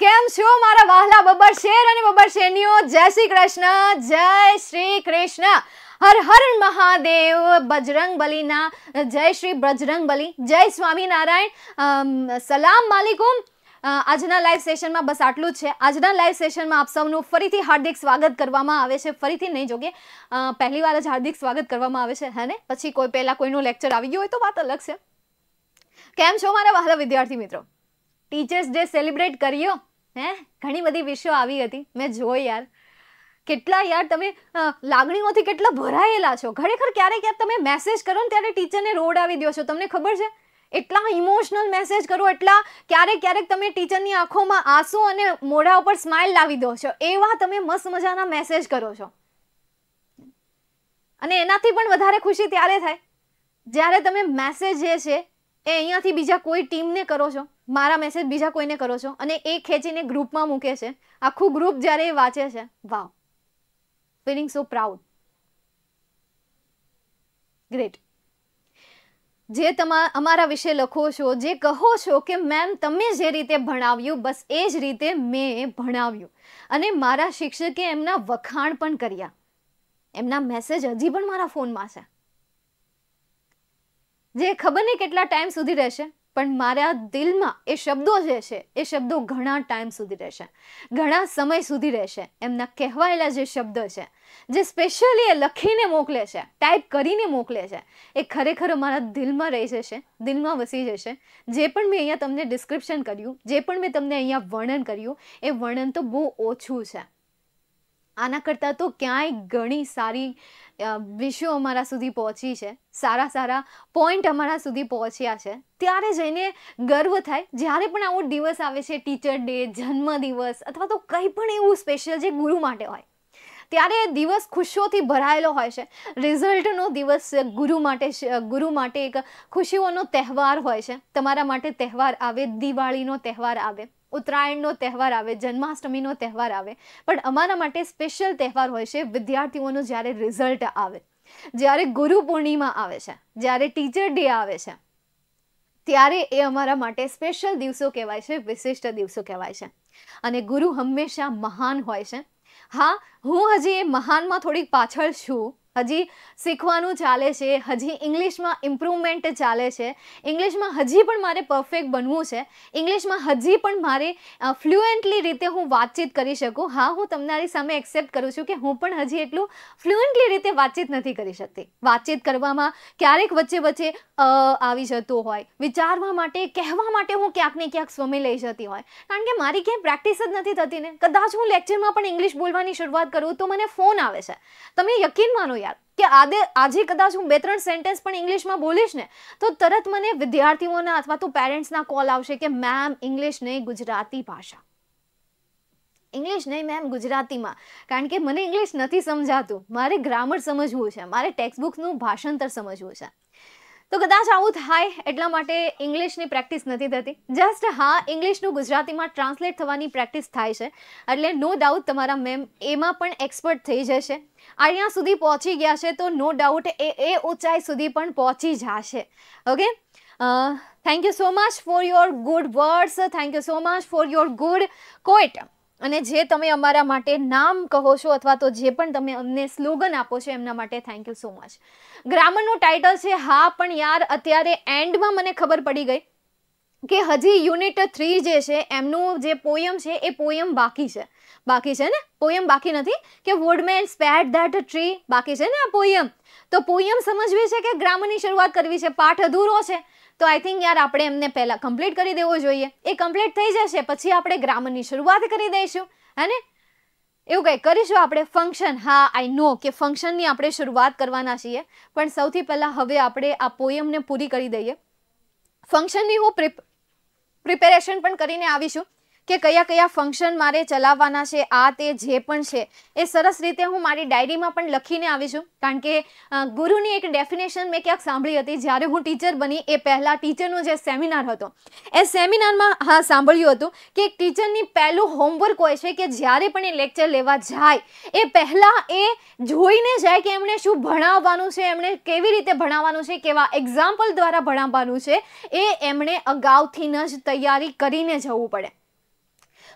કેમ છો મારા વાહલા બબર શેર અને બબર શેરનીઓ જય શ્રી કૃષ્ણ જય શ્રી કૃષ્ણ હર હર મહાદેવ બજરંગ બલીના જય શ્રી બજરંગ બલી જય સ્વામિનારાયણ સલામ માલિકુમ આજના લાઈવ સેશનમાં બસ આટલું જ છે આજના લાઈવ સેશનમાં આપ સૌનું ફરીથી હાર્દિક સ્વાગત કરવામાં આવે છે ફરીથી નહીં જોગે પહેલી વાર જ હાર્દિક સ્વાગત કરવામાં આવે છે હે પછી કોઈ પહેલાં કોઈનું લેક્ચર આવી ગયું હોય તો વાત અલગ છે કેમ છો મારા વહાલા વિદ્યાર્થી મિત્રો ટીચર્સ ડે સેલિબ્રેટ કર્યો હે ઘણી બધી વિશો આવી હતી મેં જોઈ યાર કેટલા યાર તમે લાગણીઓથી કેટલા ભરાયેલા છો ખરેખર ક્યારેક યાર તમે મેસેજ કરો ને ત્યારે ટીચરને રોડ આવી દો છો તમને ખબર છે એટલા ઇમોશનલ મેસેજ કરો એટલા ક્યારેક ક્યારેક તમે ટીચરની આંખોમાં આંસુ અને મોઢા ઉપર સ્માઇલ લાવી દો છો એવા તમે મસ્ત મજાના મેસેજ કરો છો અને એનાથી પણ વધારે ખુશી ત્યારે થાય જ્યારે તમે મેસેજ જે છે એ અહીંયાથી બીજા કોઈ ટીમને કરો છો મારા મેસેજ બીજા કોઈને કરો છો અને એ ખેંચીને ગ્રુપમાં મૂકે છે આખું ગ્રુપ જ્યારે એ વાંચે છે wow feeling so proud great જે તમા અમારા વિશે લખો છો જે કહો છો કે મેમ તમે જે રીતે ભણાવ્યું બસ એ જ રીતે મેં ભણાવ્યું અને મારા શિક્ષકે એમના વખાણ પણ કર્યા એમના મેસેજ હજી પણ મારા ફોનમાં છે જે ખબર નહીં કેટલા ટાઈમ સુધી રહેશે પણ મારા દિલમાં એ શબ્દો જે છે એ શબ્દો ઘણા ટાઈમ સુધી રહેશે ઘણા સમય સુધી રહેશે એમના કહેવાયેલા જે શબ્દો છે જે સ્પેશિયલી એ લખીને મોકલે છે ટાઈપ કરીને મોકલે છે એ ખરેખર મારા દિલમાં રહી જશે દિલમાં વસી જશે જે પણ મેં અહીંયા તમને ડિસ્ક્રિપ્શન કર્યું જે પણ મેં તમને અહીંયા વર્ણન કર્યું એ વર્ણન તો બહુ ઓછું છે આના કરતાં તો ક્યાંય ઘણી સારી વિષયો અમારા સુધી પહોંચી છે સારા સારા પોઈન્ટ અમારા સુધી પહોંચ્યા છે ત્યારે જઈને ગર્વ થાય જ્યારે પણ આવો દિવસ આવે છે ટીચર ડે જન્મદિવસ અથવા તો કંઈ પણ એવું સ્પેશિયલ જે ગુરુ માટે હોય ત્યારે દિવસ ખુશીઓથી ભરાયેલો હોય છે રિઝલ્ટનો દિવસ ગુરુ માટે ગુરુ માટે એક ખુશીઓનો તહેવાર હોય છે તમારા માટે તહેવાર આવે દિવાળીનો તહેવાર આવે ઉત્તરાયણનો તહેવાર આવે જન્માષ્ટમીનો તહેવાર આવે પણ અમારા માટે સ્પેશિયલ તહેવાર હોય છે વિદ્યાર્થીઓનું જ્યારે રિઝલ્ટ આવે જ્યારે ગુરુ પૂર્ણિમા આવે છે જ્યારે ટીચર ડે આવે છે ત્યારે એ અમારા માટે સ્પેશિયલ દિવસો કહેવાય છે વિશિષ્ટ દિવસો કહેવાય છે અને ગુરુ હંમેશા મહાન હોય છે હા હું હજી એ મહાનમાં થોડીક પાછળ છું હજી શીખવાનું ચાલે છે હજી ઇંગ્લિશમાં ઇમ્પ્રુવમેન્ટ ચાલે છે ઇંગ્લિશમાં હજી પણ મારે પરફેક્ટ બનવું છે ઇંગ્લિશમાં હજી પણ મારે ફ્લુએન્ટલી રીતે હું વાતચીત કરી શકું હા હું તમારી સામે એક્સેપ્ટ કરું છું કે હું પણ હજી એટલું ફ્લુએન્ટલી રીતે વાતચીત નથી કરી શકતી વાતચીત કરવામાં ક્યારેક વચ્ચે વચ્ચે આવી જતું હોય વિચારવા માટે કહેવા માટે હું ક્યાંક ને ક્યાંક સ્વમી લઈ જતી હોય કારણ કે મારી ક્યાંય પ્રેક્ટિસ જ નથી થતી ને કદાચ હું લેક્ચરમાં પણ ઇંગ્લિશ બોલવાની શરૂઆત કરું તો મને ફોન આવે છે તમે યકીન માનો યાર કે આદે આજે કદાચ હું બે ત્રણ સેન્ટેન્સ પણ ઇંગ્લિશમાં બોલીશ ને તો તરત મને વિદ્યાર્થીઓના અથવા તો પેરેન્ટ્સના કોલ આવશે કે મેમ ઇંગ્લિશ નહીં ગુજરાતી ભાષા ઇંગ્લિશ નહીં મેમ ગુજરાતીમાં કારણ કે મને ઇંગ્લિશ નથી સમજાતું મારે ગ્રામર સમજવું છે મારે ટેક્સ્ટબુકનું ભાષાંતર સમજવું છે તો કદાચ આવું થાય એટલા માટે ઇંગ્લિશની પ્રેક્ટિસ નથી થતી જસ્ટ હા ઇંગ્લિશનું ગુજરાતીમાં ટ્રાન્સલેટ થવાની પ્રેક્ટિસ થાય છે એટલે નો ડાઉટ તમારા મેમ એમાં પણ એક્સપર્ટ થઈ જશે અહીંયા સુધી પહોંચી ગયા છે તો નો ડાઉટ એ એ ઊંચાઈ સુધી પણ પહોંચી જશે okay thank you so much for your good words thank you so much for your good કોઈટ અને જે તમે અમારા માટે નામ કહો છો અથવા તો જે પણ તમે અમને સ્લોગન આપો છો એમના માટે થેન્ક યુ સો મચ ગ્રામરનું ટાઇટલ છે હા પણ યાર અત્યારે એન્ડમાં મને ખબર પડી ગઈ કે હજી યુનિટ થ્રી જે છે એમનું જે પોયમ છે એ પોયમ બાકી છે બાકી છે ને પોયમ બાકી નથી કે વુડમેન સ્પેડ ધેટ ટ્રી બાકી છે ને આ પોયમ તો પોયમ સમજવી છે કે ગ્રામરની શરૂઆત કરવી છે પાઠ અધૂરો છે તો આઈ થિંક યાર આપણે એમને પહેલાં કમ્પ્લીટ કરી દેવો જોઈએ એ કમ્પ્લીટ થઈ જશે પછી આપણે ગ્રામરની શરૂઆત કરી દઈશું હેને એવું કંઈ કરીશું આપણે ફંક્શન હા આઈ નો કે ફંક્શનની આપણે શરૂઆત કરવાના છીએ પણ સૌથી પહેલાં હવે આપણે આ પોયમને પૂરી કરી દઈએ ફંક્શનની હું પ્રિપેરેશન પણ કરીને આવીશું કે કયા કયા ફંક્શન મારે ચલાવવાના છે આ તે જે પણ છે એ સરસ રીતે હું મારી ડાયરીમાં પણ લખીને આવી છું કારણ કે ગુરુની એક ડેફિનેશન મેં ક્યાંક સાંભળી હતી જ્યારે હું ટીચર બની એ પહેલાં ટીચરનો જે સેમિનાર હતો એ સેમિનારમાં હા સાંભળ્યું હતું કે ટીચરની પહેલું હોમવર્ક હોય છે કે જ્યારે પણ એ લેક્ચર લેવા જાય એ પહેલાં એ જોઈને જાય કે એમણે શું ભણાવવાનું છે એમણે કેવી રીતે ભણાવવાનું છે કેવા એક્ઝામ્પલ દ્વારા ભણાવવાનું છે એ એમણે અગાઉથી ન જ તૈયારી કરીને જવું પડે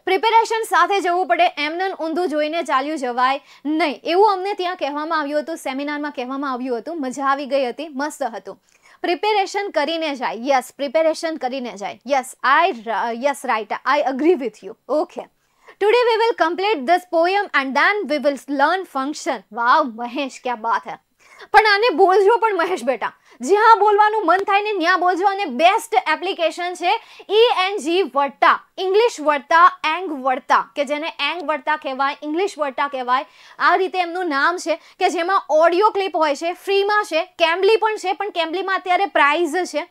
પ્રિપેરેશન સાથે જવું પડે એમનન ઊંધું જોઈને ચાલ્યું જવાય નહીં એવું અમને ત્યાં કહેવામાં આવ્યું હતું સેમિનારમાં કહેવામાં આવ્યું હતું મજા આવી ગઈ હતી મસ્ત હતું પ્રિપેરેશન કરીને જાય યસ પ્રિપેરેશન કરીને જાય yes I yes right I agree with you okay today we will complete this poem and then we will learn function wow Mahesh ક્યાં બાત હૈ પણ આને બોલજો પણ મહેશ બેટા જ્યાં બોલવાનું મન થાય ને ત્યાં બોલજો અને બેસ્ટ એપ્લિકેશન છે ઈ એન જી વત્તા ઇંગ્લિશ વર્તા એંગ વર્તા કે જેને એંગ વત્તા કહેવાય ઇંગ્લિશ વત્તા કહેવાય આ રીતે એમનું નામ છે કે જેમાં ઓડિયો ક્લિપ હોય છે ફ્રીમાં છે કેમ્બલી પણ છે પણ કેમ્બલીમાં અત્યારે પ્રાઇઝ છે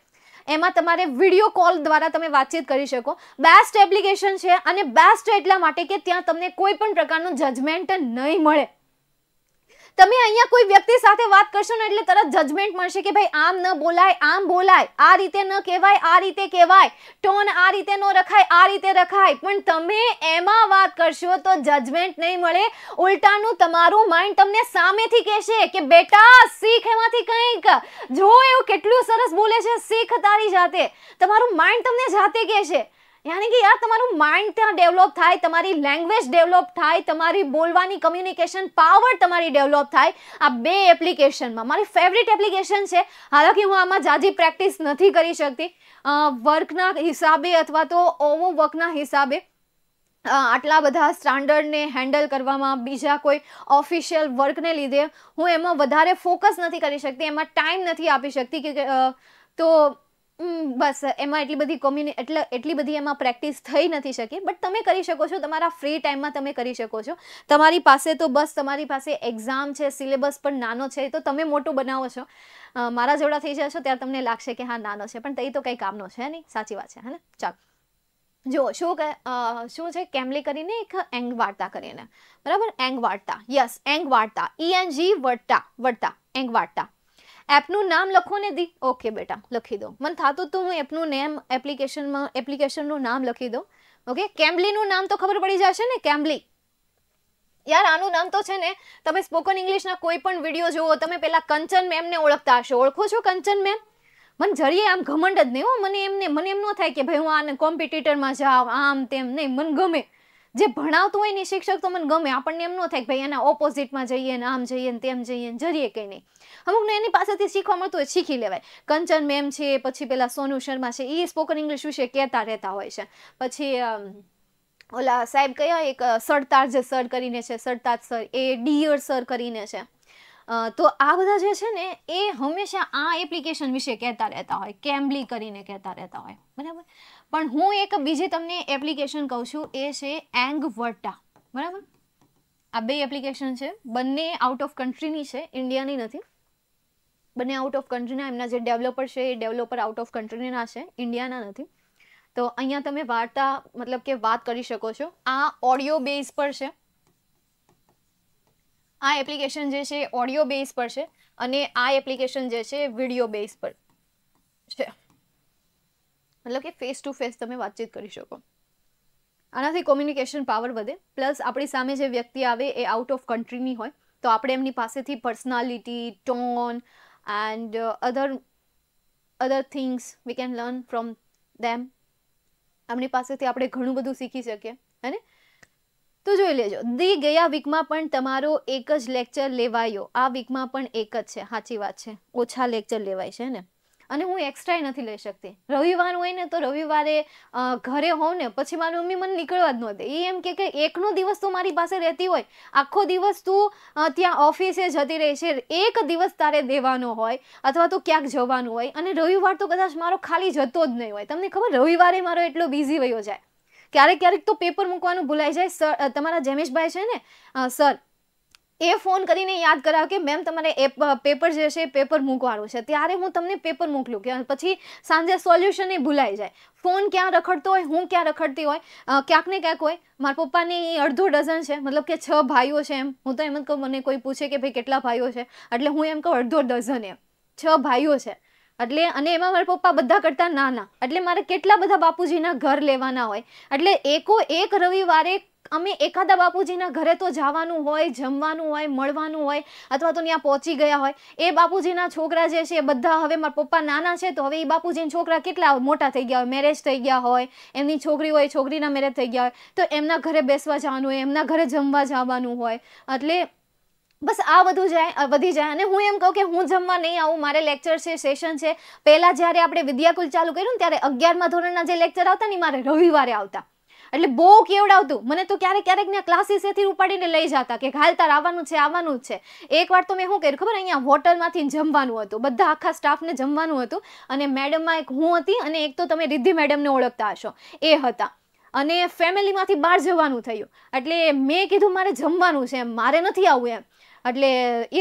એમાં તમારે વિડીયો કોલ દ્વારા તમે વાતચીત કરી શકો બેસ્ટ એપ્લિકેશન છે અને બેસ્ટ એટલા માટે કે ત્યાં તમને કોઈ પણ પ્રકારનું જજમેન્ટ નહીં મળે તમે અહીંયા કોઈ વ્યક્તિ સાથે વાત કરશો ને એટલે તરત જજમેન્ટ મળશે કે ભાઈ આમ ન બોલાય આમ બોલાય આ રીતે ન કહેવાય આ રીતે કહેવાય ટોન આ રીતે ન રખાય આ રીતે રખાય પણ તમે એમાં વાત કરશો તો જજમેન્ટ નહીં મળે ઉલટાનું તમારું માઇન્ડ તમને સામેથી કહેશે કે બેટા શીખ એમાંથી કંઈક જો એવું કેટલું સરસ બોલે છે શીખ તારી જાતે તમારું માઇન્ડ તમને જાતે કહેશે યાની કે યાર તમારું માઇન્ડ ત્યાં ડેવલપ થાય તમારી લેંગ્વેજ ડેવલપ થાય તમારી બોલવાની કમ્યુનિકેશન પાવર તમારી ડેવલપ થાય આ બે એપ્લિકેશનમાં મારી ફેવરિટ એપ્લિકેશન છે હાલાકી હું આમાં જાજી પ્રેક્ટિસ નથી કરી શકતી વર્કના હિસાબે અથવા તો ઓવો વર્કના હિસાબે આટલા બધા સ્ટાન્ડર્ડને હેન્ડલ કરવામાં બીજા કોઈ ઓફિશિયલ વર્કને લીધે હું એમાં વધારે ફોકસ નથી કરી શકતી એમાં ટાઈમ નથી આપી શકતી કે તો બસ એમાં એટલી બધી કોમ્યુની એટલે એટલી બધી એમાં પ્રેક્ટિસ થઈ નથી શકી બટ તમે કરી શકો છો તમારા ફ્રી ટાઈમમાં તમે કરી શકો છો તમારી પાસે તો બસ તમારી પાસે એક્ઝામ છે સિલેબસ પણ નાનો છે તો તમે મોટું બનાવો છો મારા જોડા થઈ જશો ત્યારે તમને લાગશે કે હા નાનો છે પણ તે તો કંઈ કામનો છે નહીં સાચી વાત છે હે ને ચાલો જુઓ શું શું છે કેમલી કરીને એક એંગ વાર્તા કરીને બરાબર એંગ વાર્તા યસ એંગ વાર્તા ઈ એન જી વડતા વડતા એંગ વાર્તા એપનું નામ લખો ને દી ઓકે બેટા લખી દો મને થતું તો હું એપનું નેમ એપ્લિકેશનમાં એપ્લિકેશનનું નામ લખી દો ઓકે કેમ્બલીનું નામ તો ખબર પડી જશે ને કેમ્બલી યાર આનું નામ તો છે ને તમે સ્પોકન ઇંગ્લિશના કોઈ પણ વિડીયો જુઓ તમે પેલા કંચન મેમને ઓળખતા હશો ઓળખો છો કંચન મેમ મને જરીએ આમ ઘમંડ જ નહીં હો મને એમને મને એમ ન થાય કે ભાઈ હું આને કોમ્પિટિટરમાં જાઉં આમ તેમ નહીં મને ગમે જે ભણાવતું હોય ને શિક્ષક તો મને ગમે આપણને એમ ન થાય કે ભાઈ એના ઓપોઝિટમાં જઈએ ને આમ જઈએ ને તેમ જઈએ ને જરીએ કંઈ નહીં અમુકને એની પાસેથી શીખવા મળતું હોય શીખી લેવાય કંચન મેમ છે પછી પેલા સોનુ શર્મા છે એ સ્પોકન ઇંગ્લિશ વિશે કહેતા રહેતા હોય છે પછી ઓલા સાહેબ કયા એક સરતાજ સર કરીને છે સરતાજ સર એ ડિયર સર કરીને છે તો આ બધા જે છે ને એ હંમેશા આ એપ્લિકેશન વિશે કહેતા રહેતા હોય કેમ્બલી કરીને કહેતા રહેતા હોય બરાબર પણ હું એક બીજી તમને એપ્લિકેશન કહું છું એ છે એંગ વર્ટા બરાબર આ બે એપ્લિકેશન છે બંને આઉટ ઓફ કન્ટ્રીની છે ઇન્ડિયાની નથી બંને આઉટ ઓફ કન્ટ્રીના એમના જે ડેવલપર છે એ ડેવલપર આઉટ ઓફ કન્ટ્રીના છે ઇન્ડિયાના નથી તો અહીંયા તમે વાર્તા મતલબ કે વાત કરી શકો છો આ ઓડિયો બેઝ પર છે આ એપ્લિકેશન જે છે ઓડિયો બેઝ પર છે અને આ એપ્લિકેશન જે છે વિડીયો બેઝ પર છે મતલબ કે ફેસ ટુ ફેસ તમે વાતચીત કરી શકો આનાથી કોમ્યુનિકેશન પાવર વધે પ્લસ આપણી સામે જે વ્યક્તિ આવે એ આઉટ ઓફ કન્ટ્રીની હોય તો આપણે એમની પાસેથી personality tone and other other things we can learn from them એમની પાસેથી આપણે ઘણું બધું શીખી શકીએ હેને તો જોઈ લેજો દી ગયા વીકમાં પણ તમારો એક જ લેક્ચર લેવાયો આ વીકમાં પણ એક જ છે સાચી વાત છે ઓછા લેક્ચર લેવાય છે ને અને હું એક્સ્ટ્રાય નથી લઈ શકતી રવિવાર હોય ને તો રવિવારે ઘરે હોઉં ને પછી મારી મમ્મી મને નીકળવા જ ન દે એ એમ કે એકનો દિવસ તો મારી પાસે રહેતી હોય આખો દિવસ તું ત્યાં ઓફિસે જતી રહે છે એક દિવસ તારે દેવાનો હોય અથવા તો ક્યાંક જવાનું હોય અને રવિવાર તો કદાચ મારો ખાલી જતો જ નહીં હોય તમને ખબર રવિવારે મારો એટલો બિઝી વયો જાય ક્યારેક ક્યારેક તો પેપર મૂકવાનું ભૂલાઈ જાય સર તમારા જમેશભાઈ છે ને સર એ ફોન કરીને યાદ કરાવ કે મેમ તમારે એ પેપર જે છે પેપર મૂકવાનું છે ત્યારે હું તમને પેપર મોકલું કે પછી સાંજે સોલ્યુશન એ ભૂલાઈ જાય ફોન ક્યાં રખડતો હોય હું ક્યાં રખડતી હોય ક્યાંક ને ક્યાંક હોય મારા પપ્પાની અડધો ડઝન છે મતલબ કે છ ભાઈઓ છે એમ હું તો એમ જ કહું મને કોઈ પૂછે કે ભાઈ કેટલા ભાઈઓ છે એટલે હું એમ કહું અડધો ડઝન એમ છ ભાઈઓ છે એટલે અને એમાં મારા પપ્પા બધા કરતાં નાના એટલે મારે કેટલા બધા બાપુજીના ઘર લેવાના હોય એટલે એકો એક રવિવારે અમે એકાદા બાપુજીના ઘરે તો જવાનું હોય જમવાનું હોય મળવાનું હોય અથવા તો ત્યાં પહોંચી ગયા હોય એ બાપુજીના છોકરા જે છે એ બધા હવે મારા પપ્પા નાના છે તો હવે એ બાપુજીના છોકરા કેટલા મોટા થઈ ગયા હોય મેરેજ થઈ ગયા હોય એમની છોકરી હોય છોકરીના મેરેજ થઈ ગયા હોય તો એમના ઘરે બેસવા જવાનું હોય એમના ઘરે જમવા જવાનું હોય એટલે બસ આ બધું જાય વધી જાય અને હું એમ કહું કે હું જમવા નહીં આવું મારે લેક્ચર છે સેશન છે પહેલાં જ્યારે આપણે વિદ્યાકુલ ચાલુ કર્યું ને ત્યારે અગિયારમાં ધોરણના જે લેક્ચર આવતા ને મારે રવિવારે આવતા એટલે બહુ કેવડાવતું મને તો ક્યારેક ક્યારેક ને ક્લાસીસ એથી ઉપાડીને લઈ જતા કે હાલ તાર આવવાનું છે આવવાનું જ છે એક વાર તો મેં શું કર્યું ખબર અહીંયા હોટલમાંથી જમવાનું હતું બધા આખા સ્ટાફને જમવાનું હતું અને મેડમમાં એક હું હતી અને એક તો તમે રિદ્ધિ મેડમને ઓળખતા હશો એ હતા અને ફેમિલીમાંથી બહાર જવાનું થયું એટલે મેં કીધું મારે જમવાનું છે એમ મારે નથી આવવું એમ એટલે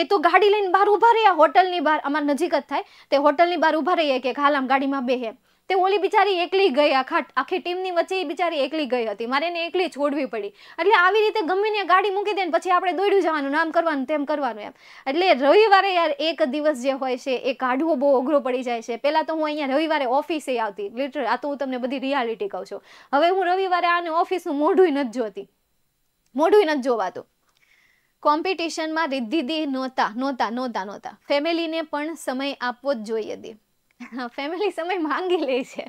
એ તો ગાડી લઈને બહાર ઊભા રહ્યા હોટલની બહાર અમારે નજીક જ થાય તે હોટલની બહાર ઊભા રહીએ કે હાલ આમ ગાડીમાં બેહે તે ઓલી બિચારી એકલી ગઈ આખા આખી ટીમની વચ્ચે બિચારી એકલી ગઈ હતી મારે એને એકલી છોડવી પડી એટલે આવી રીતે ગમે ને ગાડી મૂકી દે ને પછી આપણે દોડ્યું જવાનું નામ કરવાનું તેમ કરવાનું એમ એટલે રવિવારે યાર એક દિવસ જે હોય છે એ કાઢવો બહુ અઘરો પડી જાય છે પહેલાં તો હું અહીંયા રવિવારે ઓફિસે આવતી લિટર આ તો હું તમને બધી રિયાલિટી કહું છું હવે હું રવિવારે આને ઓફિસનું મોઢું નથી જોતી મોઢું નથી જોવાતું કોમ્પિટિશનમાં રિદ્ધિદી નહોતા નહોતા નહોતા નહોતા ફેમિલીને પણ સમય આપવો જ જોઈએ દી ફેમિલી સમય માંગી લે છે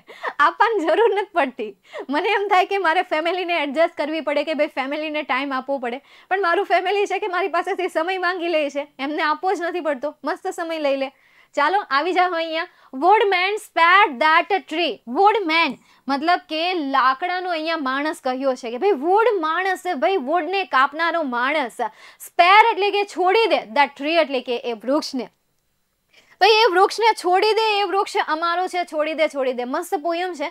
આપવાની જરૂર નથી પડતી મને એમ થાય કે મારે ફેમિલીને એડજસ્ટ કરવી પડે કે ભાઈ ફેમિલીને ટાઈમ આપવો પડે પણ મારું ફેમિલી છે કે મારી પાસેથી સમય માંગી લે છે એમને આપવો જ નથી પડતો મસ્ત સમય લઈ લે ચાલો આવી જાઓ અહીંયા woodman spare that tree woodman મતલબ કે લાકડાનો અહીંયા માણસ કહ્યો છે કે ભાઈ વોડ માણસ ભાઈ વોડને કાપનારો માણસ સ્પેર એટલે કે છોડી દે ધ ટ્રી એટલે કે એ વૃક્ષને તો એ વૃક્ષને છોડી દે એ વૃક્ષ અમારો છે છોડી દે છોડી દે મસ્ત પોયમ છે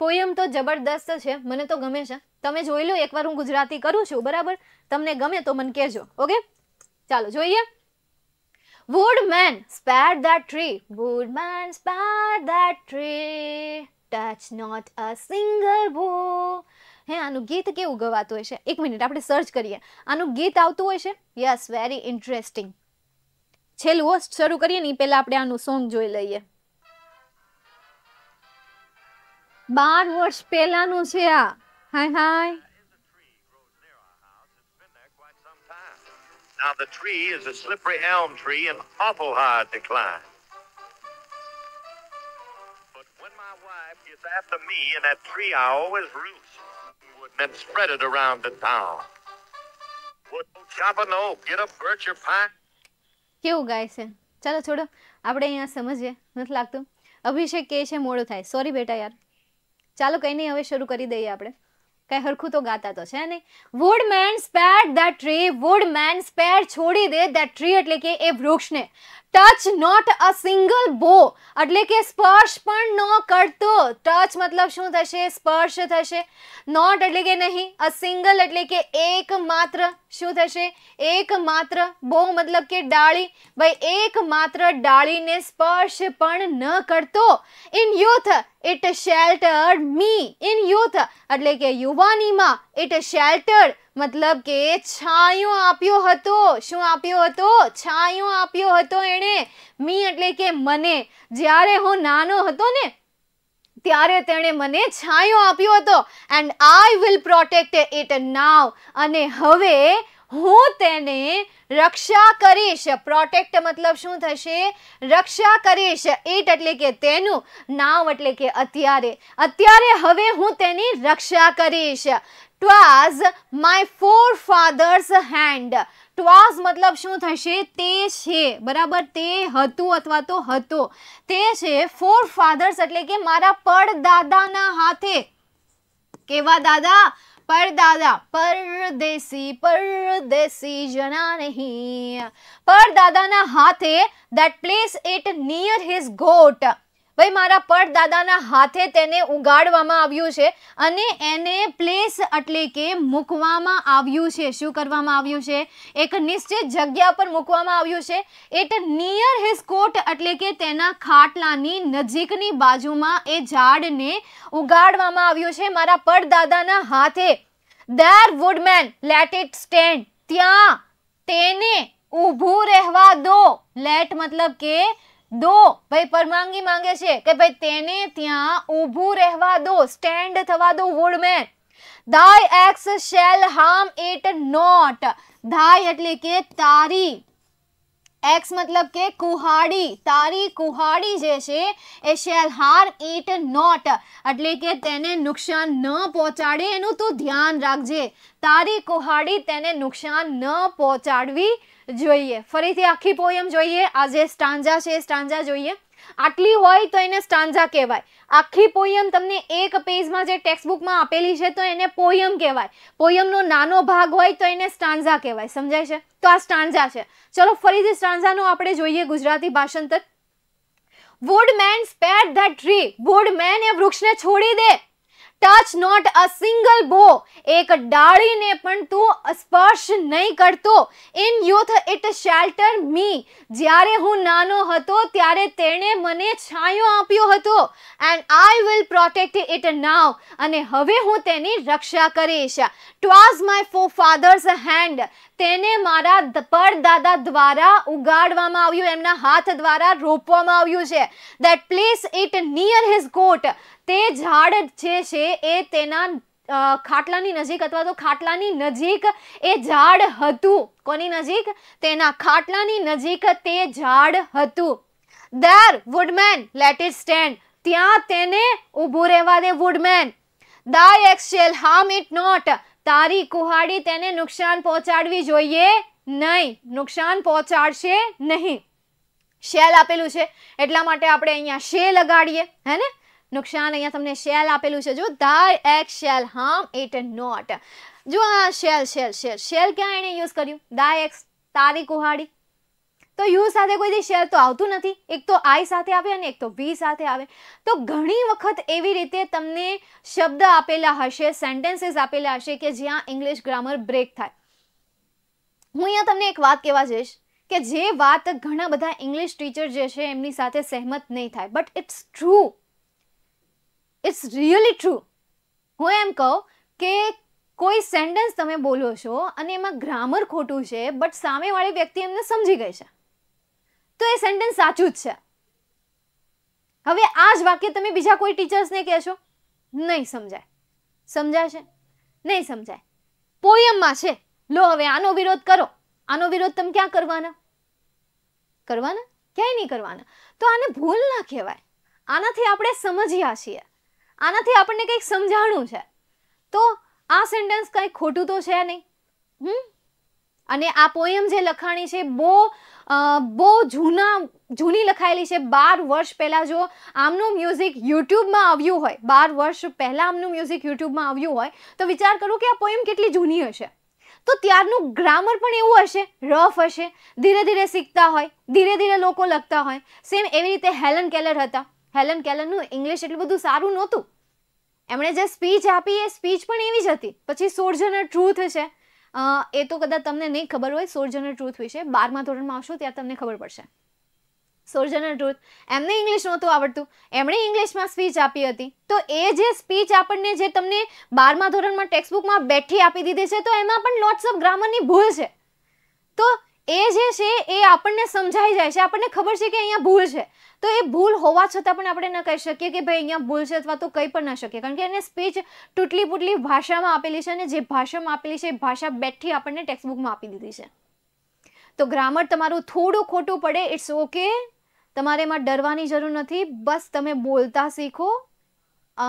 પોયમ તો જબરદસ્ત છે મને તો ગમે છે તમે જોઈ લો એકવાર હું ગુજરાતી કરું છું બરાબર તમને ગમે તો મને કહેજો ઓકે ચાલો જોઈએ woodman spare that tree woodman spare that tree touch not a single bough હે આનું ગીત કેવું ગવાતું હોય છે એક મિનિટ આપણે સર્ચ કરીએ આનું ગીત આવતું હોય છે યસ વેરી ઇન્ટરેસ્ટિંગ છેલ્લું શરૂ કરીએ ને પહેલા આપણે આનું સોંગ જોઈ લઈએ બાર વર્ષ પહેલાનું છે આ હાય હાય Now the tree is a slippery elm tree in awful hard to climb. But when my wife gets after me in that tree, I always roost and spread it around the town. Would chop an oak, get a birch or pine, કેવું ગાય છે ચાલો છોડો આપણે અહીંયા સમજીએ નથી લાગતું અભિષેક કહે છે મોડું થાય સોરી બેટા યાર ચાલો કંઈ નહીં હવે શરૂ કરી દઈએ આપણે કઈ હરખું તો ગાતા તો છે નહીં woodman spare the tree woodman spare છોડી દે ધ ટ્રી એટલે કે એ વૃક્ષને टच नॉट अ सिंगल बो એટલે કે સ્પર્શ પણ નો કરતો ટચ મતલબ શું થશે સ્પર્શ થશે નોટ એટલે કે નહીં અ સિંગલ એટલે કે એક માત્ર શું થશે એક માત્ર બો મતલબ કે ડાળી ભઈ એક માત્ર ડાળી ને સ્પર્શ પણ ન કરતો in youth it sheltered me in youth એટલે કે યુવાની માં ઇટ શેલ્ટરડ મતલબ કે છાંયો આપ્યો હતો શું આપ્યો હતો છાંયો આપ્યો હતો એણે મી એટલે કે મને જ્યારે હું નાનો હતો ને ત્યારે તેણે મને છાંયો આપ્યો હતો and I will protect it now અને હવે હું તેને રક્ષા કરીશ પ્રોટેક્ટ મતલબ શું થશે રક્ષા કરીશ ઇટ એટલે કે તેનું નામ એટલે કે અત્યારે અત્યારે હવે હું તેની રક્ષા કરીશ 'Twas my forefathers હેન્ડ ટ્વાઝ મતલબ શું થશે તે છે બરાબર તે હતું અથવા તો હતો તે છે ફોર ફાધર્સ એટલે કે મારા પરદાદાના હાથે કેવા દાદા પરદાદા પરદેશી પરદેશી જણા નહીં પરદાદાના હાથે that place it near his cot ભાઈ મારા પરદાદાના હાથે તેને ઉગાડવામાં આવ્યું છે અને એને પ્લેસ એટલે કે મૂકવામાં આવ્યું છે શું કરવામાં આવ્યું છે એક નિશ્ચિત જગ્યા પર મૂકવામાં આવ્યું છે એટ નિયર હિઝ કોટ એટલે કે તેના ખાટલાની નજીકની બાજુમાં એ ઝાડને ઉગાડવામાં આવ્યું છે મારા પરદાદાના હાથે there woodman let it stand ત્યાં તેને ઊભું રહેવા દો લેટ મતલબ કે દો ભાઈ પરમાંગી માંગે છે કે ભાઈ તને ત્યાં ઊભું રહેવા દો સ્ટેન્ડ થવા દો woodman thy axe shall harm it not the આઈ એટલે કે તારી એક્સ મતલબ કે કુહાડી તારી કુહાડી જે છે એ શેલ હાર ઇટ નોટ એટલે કે તેને નુકસાન ન પહોંચાડે એનું તું ધ્યાન રાખજે તારી કુહાડી તેને નુકસાન ન પહોંચાડવી જોઈએ ફરીથી આખી પોયમ જોઈએ આજે જે સ્ટાંજા છે સ્ટાંજા જોઈએ આટલી હોય તો એને સ્ટાન્ઝા કહેવાય આખી પોયમ તમને એક પેજમાં જે ટેક્સ્ટબુકમાં આપેલી છે તો એને પોયમ કહેવાય પોયમનો નાનો ભાગ હોય તો એને સ્ટાન્ઝા કહેવાય સમજાય છે તો આ સ્ટાન્ઝા છે ચલો ફરીથી સ્ટાન્ઝાનો આપણે જોઈએ ગુજરાતી ભાષાંતર man spare that tree man એ વૃક્ષને છોડી દે touch not a single bough એક ડાળીને પણ તું સ્પર્શ નહીં કરતો in youth it shelter me જ્યારે હું નાનો હતો ત્યારે તેણે મને છાંયો આપ્યો હતો and I will protect it now અને હવે હું તેની રક્ષા કરીશ ટ્વાઝ માય ફોર ફાધર્સ હેન્ડ તેને મારા પરદાદા દ્વારા ઉગાડવામાં આવ્યું એમના હાથ દ્વારા રોપવામાં આવ્યું છે that place it near his cot તે ઝાડ જે છે એ તેના ખાટલાની નજીક અથવા તો ખાટલાની નજીક એ ઝાડ હતું કોની નજીક તેના ખાટલાની નજીક તે ઝાડ હતું there woodman let it stand ત્યાં તેને ઊભું રહેવા દે woodman thy axe shall harm it not તારી કુહાડી તેને નુકસાન પહોંચાડવી જોઈએ નહીં નુકસાન પહોંચાડશે નહીં શેલ આપેલું છે એટલા માટે આપણે અહીંયા શે લગાડીએ હે ને નુકસાન અહીંયા તમને શેલ આપેલું છે જો thy axe shall harm it not જો આ શેલ શેલ શેલ શેલ ક્યાં એણે યુઝ કર્યું દા એક્સ તારી કુહાડી તો યુ સાથે કોઈ દી શેર તો આવતું નથી એક તો આઈ સાથે આવે અને એક તો વી સાથે આવે તો ઘણી વખત એવી રીતે તમને શબ્દ આપેલા હશે સેન્ટેન્સીસ આપેલા હશે કે જ્યાં ઇંગ્લિશ ગ્રામર બ્રેક થાય હું અહીંયા તમને એક વાત કહેવા જઈશ કે જે વાત ઘણા બધા ઇંગ્લિશ ટીચર જે છે એમની સાથે સહેમત નહીં થાય but it's true it's really true હું એમ કહું કે કોઈ સેન્ટેન્સ તમે બોલો છો અને એમાં ગ્રામર ખોટું છે બટ સામેવાળી વ્યક્તિ એમને સમજી ગઈ છે તો એ સેન્ટેન્સ સાચું જ છે હવે આ જ વાક્ય તમે બીજા કોઈ ટીચર્સને કહેશો નહીં સમજાય સમજાશે નહીં સમજાય પોયમમાં છે લો હવે આનો વિરોધ કરો આનો વિરોધ તમે ક્યાં કરવાના કરવાના ક્યાંય નહીં કરવાના તો આને ભૂલ ના કહેવાય આનાથી આપણે સમજ્યા છીએ આનાથી આપણને કંઈક સમજાણું છે તો આ સેન્ટેન્સ કંઈ ખોટું તો છે નહીં હમ અને આ પોયમ જે લખાણી છે બહુ બહુ જૂના જૂની લખાયેલી છે બાર વર્ષ પહેલાં જો આમનું મ્યુઝિક યુટ્યુબમાં આવ્યું હોય બાર વર્ષ પહેલાં આમનું મ્યુઝિક યુટ્યુબમાં આવ્યું હોય તો વિચાર કરું કે આ પોયમ કેટલી જૂની હશે તો ત્યારનું ગ્રામર પણ એવું હશે રફ હશે ધીરે ધીરે શીખતા હોય ધીરે ધીરે લોકો લખતા હોય સેમ એવી રીતે હેલન કેલર હતા હેલન કેલરનું ઇંગ્લિશ એટલું બધું સારું નહોતું એમણે જે સ્પીચ આપી એ સ્પીચ પણ એવી જ હતી પછી સોર્જનર ટ્રુથ છે એ તો કદાચ તમને નહીં ખબર હોય સોર્જનર ટ્રુથ વિશે બારમા ધોરણમાં આવશો ત્યાં તમને ખબર પડશે સોર્જનર ટ્રુથ એમને ઇંગ્લિશ નહોતું આવડતું એમણે ઇંગ્લિશમાં સ્પીચ આપી હતી તો એ જે સ્પીચ આપણને જે તમને બારમા ધોરણમાં ટેક્સ્ટબુકમાં બેઠી આપી દીધી છે તો એમાં પણ લોટ્સ ઓફ ગ્રામરની ભૂલ છે તો એ જે છે એ આપણને સમજાઈ જાય છે આપણને ખબર છે કે અહીંયા ભૂલ છે તો એ ભૂલ હોવા છતાં પણ આપણે ન કહી શકીએ કે ભાઈ અહીંયા ભૂલ છે અથવા તો કંઈ પણ ન શકીએ કારણ કે એને સ્પીચ તૂટલી પૂટલી ભાષામાં આપેલી છે અને જે ભાષામાં આપેલી છે એ ભાષા બેઠી આપણને ટેક્સ્ટબુકમાં આપી દીધી છે તો ગ્રામર તમારું થોડું ખોટું પડે ઇટ્સ ઓકે તમારે એમાં ડરવાની જરૂર નથી બસ તમે બોલતા શીખો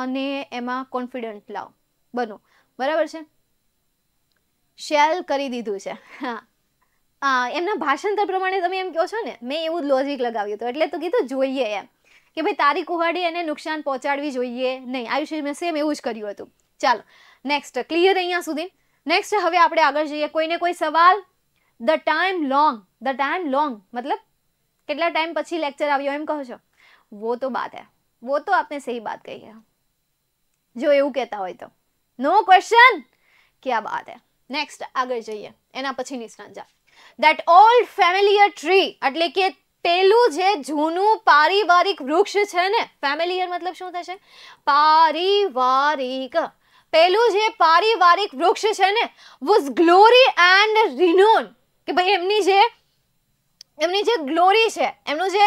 અને એમાં કોન્ફિડન્ટ લાવો બનો બરાબર છે શેલ કરી દીધું છે હા એમના ભાષાંતર પ્રમાણે તમે એમ કહો છો ને મેં એવું જ લોજિક લગાવ્યું હતું એટલે તો કીધું જોઈએ એમ કે ભાઈ તારી કુહાડી એને નુકસાન પહોંચાડવી જોઈએ નહીં આયુષે મેં સેમ એવું જ કર્યું હતું ચાલો નેક્સ્ટ ક્લિયર અહીંયા સુધી નેક્સ્ટ હવે આપણે આગળ જઈએ કોઈને કોઈ સવાલ the time long the time long મતલબ કેટલા ટાઈમ પછી લેક્ચર આવ્યો એમ કહો છો વો તો બાત હે વો તો આપને સહી બાત કહી હે જો એવું કહેતા હોય તો નો ક્વેશ્ચન ક્યાં બાત હે નેક્સ્ટ આગળ જઈએ એના પછીની સંજા દેટ ઓલ્ડ ફેમિલિયર ટ્રી એટલે કે પેલું જે જૂનું પારિવારિક વૃક્ષ છે ને ફેમિલિયર મતલબ શું થશે પારિવારિક પેલું જે પારિવારિક વૃક્ષ છે ને વોઝ ગ્લોરી એન્ડ રિનોન કે ભાઈ એમની જે એમની જે ગ્લોરી છે એમનું જે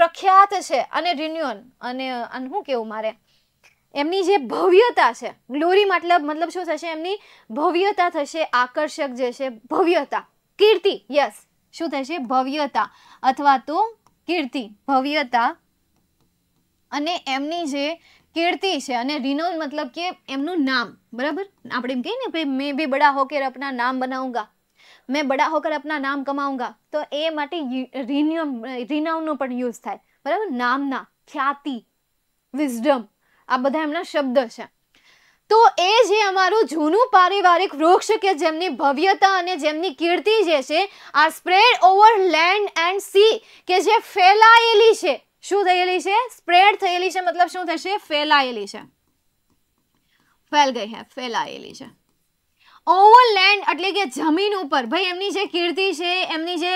પ્રખ્યાત છે અને રિન્યુઅન અને અને શું કહેવું મારે એમની જે ભવ્યતા છે ગ્લોરી મતલબ મતલબ શું થશે એમની ભવ્યતા થશે આકર્ષક જે છે ભવ્યતા કીર્તિ યસ શું થશે ભવ્યતા અથવા તો કીર્તિ ભવ્યતા અને એમની જે કીર્તિ છે અને રિનોન મતલબ કે એમનું નામ બરાબર આપણે એમ કહીએ ને ભાઈ મેં બી બડા હોકેર અપના નામ બનાવુંગા મેં બડા હોકર અપના નામ કમાઉંગા તો એ માટે રિન્યુમ પણ યુઝ થાય બરાબર નામના ખ્યાતિ વિઝડમ આ બધા એમના શબ્દ છે તો એ જે અમારું જૂનું પારિવારિક વૃક્ષ કે જેમની ભવ્યતા અને જેમની કીર્તિ જે છે આ spread over land and sea કે જે ફેલાયેલી છે શું થયેલી છે સ્પ્રેડ થયેલી છે મતલબ શું થશે ફેલાયેલી છે ફેલ ગઈ હે ફેલાયેલી છે ઓવર લેન્ડ એટલે કે જમીન ઉપર ભાઈ એમની જે કીર્તિ છે એમની જે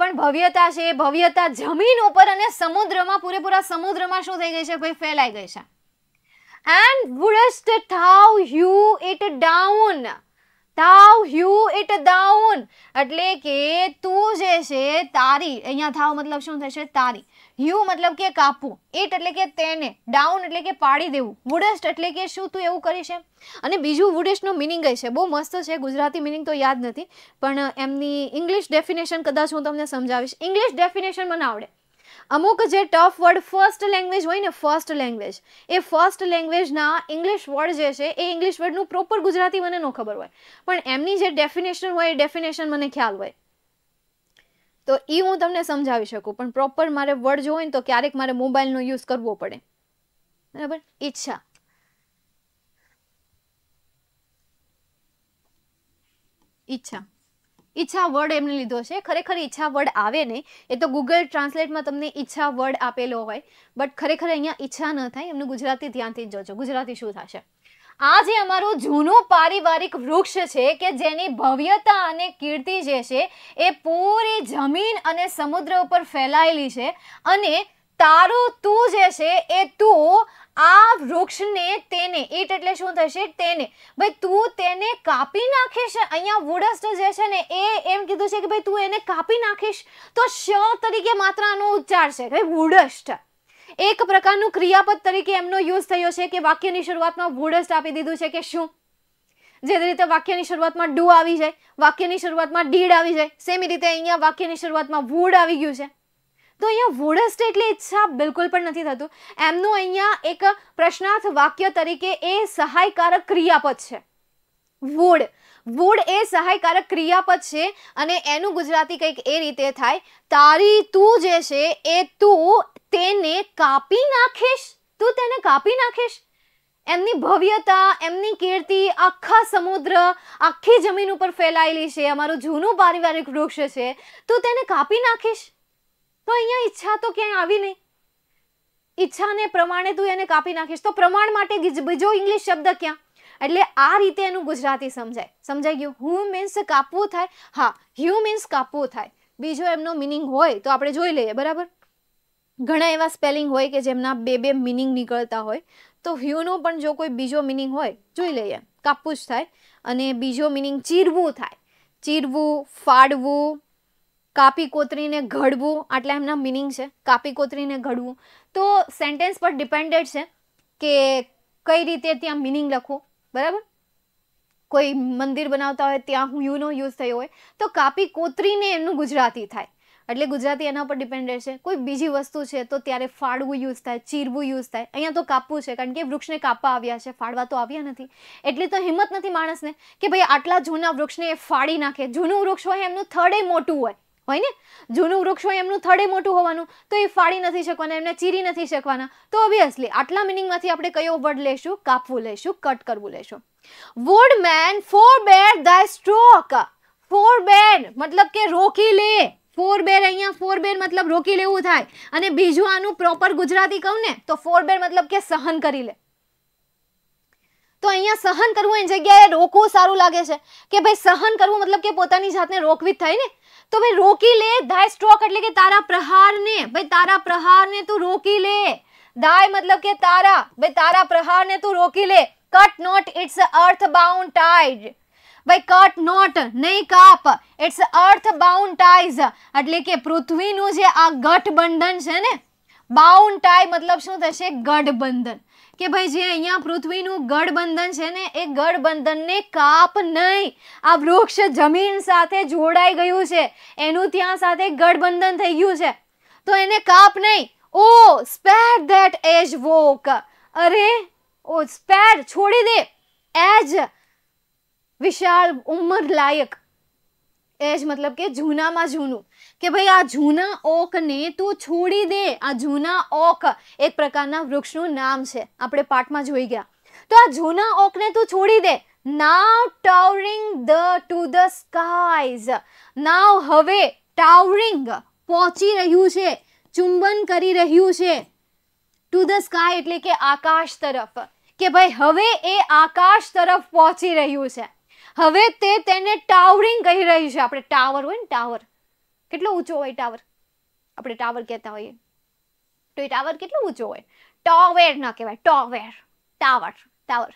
પણ ભવ્યતા છે ભવ્યતા જમીન ઉપર અને સમુદ્રમાં પૂરેપૂરા સમુદ્રમાં શું થઈ ગઈ છે ભાઈ ફેલાઈ ગઈ છે and wouldest thou hew it down thou hew it down એટલે કે તું જે છે તારી અહીંયા થાવ મતલબ શું થશે તારી હ્યુ મતલબ કે કાપવું એટ એટલે કે તેને ડાઉન એટલે કે પાડી દેવું વુડસ્ટ એટલે કે શું તું એવું કરીશ છે અને બીજું વુડસ્ટનું મિનિંગ છે બહુ મસ્ત છે ગુજરાતી મિનિંગ તો યાદ નથી પણ એમની ઇંગ્લિશ ડેફિનેશન કદાચ હું તમને સમજાવીશ ઇંગ્લિશ ડેફિનેશન મને આવડે અમુક જે ટફ વર્ડ ફર્સ્ટ લેંગ્વેજ હોય ને ફર્સ્ટ લેંગ્વેજ એ ફર્સ્ટ લેંગ્વેજના ઇંગ્લિશ વર્ડ જે છે એ ઇંગ્લિશ વર્ડનું પ્રોપર ગુજરાતી મને ન ખબર હોય પણ એમની જે ડેફિનેશન હોય એ ડેફિનેશન મને ખ્યાલ હોય તો એ હું તમને સમજાવી શકું પણ પ્રોપર મારે વર્ડ જો હોય ને તો ક્યારેક મારે મોબાઈલનો યુઝ કરવો પડે બરાબર ઈચ્છા ઈચ્છા ઈચ્છા વર્ડ એમને લીધો છે ખરેખર ઈચ્છા વર્ડ આવે નહીં એ તો ગૂગલ ટ્રાન્સલેટમાં તમને ઈચ્છા વર્ડ આપેલો હોય બટ ખરેખર અહીંયા ઈચ્છા ન થાય એમનું ગુજરાતી ધ્યાનથી જોજો ગુજરાતી શું થશે આ જે અમારું જૂનું પારિવારિક વૃક્ષ છે કે જેની ભવ્યતા અને કીર્તિ જે છે એ પૂરી જમીન અને સમુદ્ર ઉપર ફેલાયેલી છે અને તારું તું જે છે એ તું આ વૃક્ષને તેને ઈટ એટલે શું થશે તેને ભાઈ તું તેને કાપી નાખીશ અહીંયા વુડસ્ટ જે છે ને એ એમ કીધું છે કે ભાઈ તું એને કાપી નાખીશ તો શ તરીકે માત્ર આનો ઉચ્ચાર છે ભાઈ વુડસ્ટ એક પ્રકારનું ક્રિયાપદ તરીકે એમનો યુઝ થયો છે કે વાક્યની શરૂઆતમાં વુડસ્ટ આપી દીધું છે કે શું જે રીતે વાક્યની શરૂઆતમાં ડૂ આવી જાય વાક્યની શરૂઆતમાં ડીડ આવી જાય સેમ રીતે અહીંયા વાક્યની શરૂઆતમાં વુડ આવી ગયું છે તો અહીંયા વુડસ્ટ એટલે ઈચ્છા બિલકુલ પણ નથી થતું એમનું અહીંયા એક પ્રશ્નાર્થ વાક્ય તરીકે એ સહાયકારક ક્રિયાપદ છે વુડ વુડ એ સહાયકારક ક્રિયાપદ છે અને એનું ગુજરાતી કંઈક એ રીતે થાય તારી તું જે છે એ તું તેને કાપી નાખીશ તું તેને કાપી નાખીશ એમની ભવ્યતા એમની કીર્તિ આખા સમુદ્ર આખી જમીન ઉપર ફેલાયેલી છે અમારું જૂનું પારિવારિક વૃક્ષ છે તું તેને કાપી નાખીશ તો અહીંયા ઈચ્છા તો ક્યાંય આવી નહીં ઈચ્છાને પ્રમાણે તું એને કાપી નાખીશ તો પ્રમાણ માટે બીજો ઇંગ્લિશ શબ્દ ક્યાં એટલે આ રીતે એનું ગુજરાતી સમજાય સમજાઈ ગયું હુ મીન્સ કાપવું થાય હા હ્યુ મીન્સ કાપવું થાય બીજો એમનો મિનિંગ હોય તો આપણે જોઈ લઈએ બરાબર ઘણા એવા સ્પેલિંગ હોય કે જેમના બે બે મિનિંગ નીકળતા હોય તો હ્યુનો પણ જો કોઈ બીજો મિનિંગ હોય જોઈ લઈએ કાપવું જ થાય અને બીજો મિનિંગ ચીરવું થાય ચીરવું ફાડવું કાપી કોતરીને ઘડવું આટલા એમના મિનિંગ છે કાપી કોતરીને ઘડવું તો સેન્ટેન્સ પર ડિપેન્ડેડ છે કે કઈ રીતે ત્યાં મિનિંગ લખવું બરાબર કોઈ મંદિર બનાવતા હોય ત્યાં હું યુનો યુઝ થયો હોય તો કાપી કોતરીને એમનું ગુજરાતી થાય એટલે ગુજરાતી એના પર ડિપેન્ડેડ છે કોઈ બીજી વસ્તુ છે તો ત્યારે ફાળવું યુઝ થાય ચીરવું યુઝ થાય અહીંયા તો કાપવું છે કારણ કે વૃક્ષને કાપવા આવ્યા છે ફાળવા તો આવ્યા નથી એટલી તો હિંમત નથી માણસને કે ભાઈ આટલા જૂના વૃક્ષને એ ફાડી નાખે જૂનું વૃક્ષ હોય એમનું થડે મોટું હોય હોય ને જૂનું વૃક્ષ હોય એમનું થડે મોટું હોવાનું તો એ ફાડી નથી શકવાના એમને ચીરી નથી શકવાના તો ઓબ્વિયસલી આટલા મિનિંગમાંથી આપણે કયો વર્ડ લેશું કાપવું લેશું કટ કરવું લેશું woodman forbear the stroke forbear મતલબ કે રોકી લે ફોર બેર અહીંયા ફોર બેર મતલબ રોકી લેવું થાય અને બીજું આનું પ્રોપર ગુજરાતી કહું ને તો ફોર બેર મતલબ કે સહન કરી લે તો અહીંયા સહન કરવું એની જગ્યાએ રોકવું સારું લાગે છે કે ભાઈ સહન કરવું મતલબ કે પોતાની જાતને રોકવી થાય ને તો ભાઈ રોકી લે દાય સ્ટ્રોક એટલે કે તારા પ્રહારને ભાઈ તારા પ્રહારને તું રોકી લે દાય મતલબ કે તારા ભાઈ તારા પ્રહારને તું રોકી લે cut not its earth bound ties ભાઈ કટ નોટ નહીં કાપ ઇટ્સ અર્થ બાઉન્ડ ટાઈઝ એટલે કે પૃથ્વીનું જે આ ગઠબંધન છે ને બાઉન્ડ ટાઈ મતલબ શું થશે ગઠબંધન કે ભાઈ જે અહીંયા પૃથ્વીનું ગઠબંધન છે ને એ ગઠબંધનને કાપ નહીં આ વૃક્ષ જમીન સાથે જોડાઈ ગયું છે એનું ત્યાં સાથે ગઠબંધન થઈ ગયું છે તો એને કાપ નહીં O spare that aged oak અરે ઓ સ્પેર છોડી દે એજ વિશાળ ઉંમર લાયક એજ મતલબ કે જૂનામાં જૂનું કે ભાઈ આ જૂના ઓકને તું છોડી દે આ જૂના ઓક એક પ્રકારના વૃક્ષનું નામ છે આપણે પાઠમાં જોઈ ગયા તો આ જૂના ઓકને તું છોડી દે now towering the to the skies now હવે ટાવરિંગ પહોંચી રહ્યું છે ચુંબન કરી રહ્યું છે ટુ ધ સ્કાય એટલે કે આકાશ તરફ કે ભાઈ હવે એ આકાશ તરફ પહોંચી રહ્યું છે હવે તે તેને ટાવરિંગ કહી રહ્યું છે આપણે ટાવર હોય ને ટાવર કેટલો ઊંચો હોય ટાવર આપણે ટાવર કહેતા હોઈએ તો એ ટાવર કેટલો ઊંચો હોય ટોવેર ન કહેવાય ટોવેર ટાવર ટાવર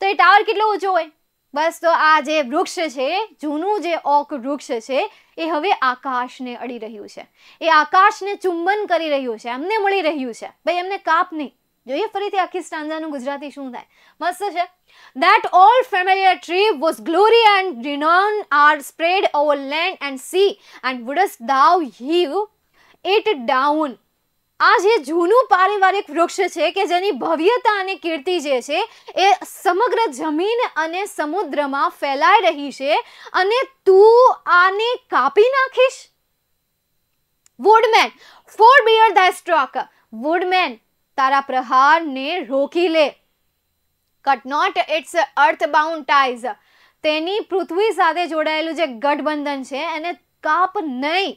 તો એ ટાવર કેટલો ઊંચો હોય બસ તો આ જે વૃક્ષ છે જૂનું જે ઓક વૃક્ષ છે એ હવે આકાશને અડી રહ્યું છે એ આકાશને ચુંબન કરી રહ્યું છે એમને મળી રહ્યું છે ભાઈ એમને કાપ નહીં જોઈએ ફરીથી આખી સ્ટાન્ઝાનું ગુજરાતી શું થાય મસ્ત છે That old familiar tree was glory and renown are spread over land and sea and wouldst thou heave it down આ જે જૂનું પારિવારિક વૃક્ષ છે કે જેની ભવ્યતા અને કીર્તિ જે છે એ સમગ્ર જમીન અને સમુદ્રમાં ફેલાઈ રહી છે અને તું આને કાપી નાખીશ woodman forbear thy stroke woodman તારા પ્રહારને રોકી લે cut not its earth bound ties તેની પૃથ્વી સાથે જોડાયેલું જે ગઠબંધન છે એને કાપ નહીં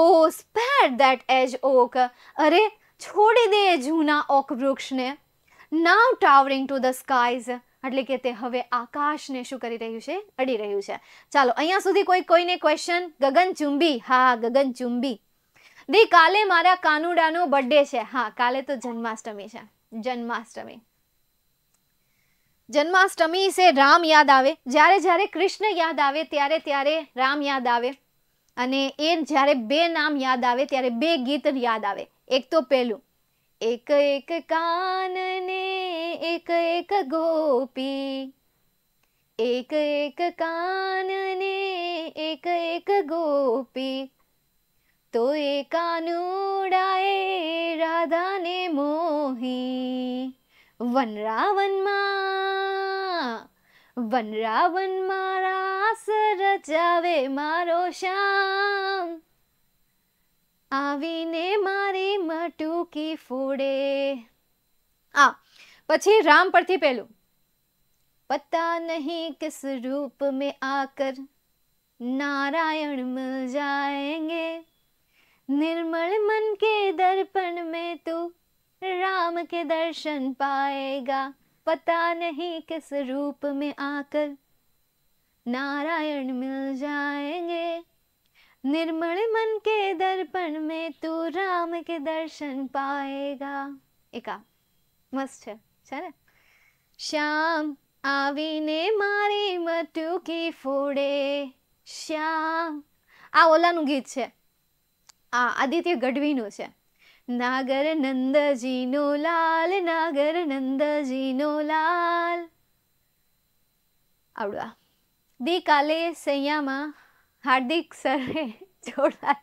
O spare that aged oak અરે છોડી દે જૂના ઓક વૃક્ષને now towering to the skies એટલે કે તે હવે આકાશને શું કરી રહ્યું છે અડી રહ્યું છે ચાલો અહીંયા સુધી કોઈ કોઈને ક્વેશ્ચન ગગનચુંબી હા ગગનચુંબી દી કાલે મારા કાનુડાનો બર્થડે છે હા કાલે તો જન્માષ્ટમી છે જન્માષ્ટમી જન્માષ્ટમી છે રામ યાદ આવે જ્યારે જ્યારે કૃષ્ણ યાદ આવે ત્યારે ત્યારે રામ યાદ આવે અને એ જ્યારે બે નામ યાદ આવે ત્યારે બે ગીત યાદ આવે એક તો પહેલું એક એક કાનને એક એક ગોપી એક એક કાનને એક એક ગોપી તો એ કાનુડાએ રાધાને મોહી વનરાવનમાં વનરાવન રાસ રચાવે મારો શ્યામ આવીને મારી મટુકી ફોડે આ પછી રામ પરથી પહેલું પતા નહીં કિસ રૂપ મેં આકર નારાયણ મિલ જાયંગે निर्मल मन के दर्पण में तू राम के दर्शन पाएगा पता नहीं किस रूप में आकर नारायण मिल जाएंगे निर्मल मन के दर्पण में तू राम के दर्शन पाएगा એકા મસ્ત છે છે ને શ્યામ આવીને મારી મટુકી ફોડે શ્યામ આ ઓલાનું ગીત છે આ આદિત્ય ગઢવીનું છે નાગર નંદજીનો લાલ નાગર નંદજીનો લાલ આવડવા દી કાલે સૈયામાં હાર્દિક સરે જોડા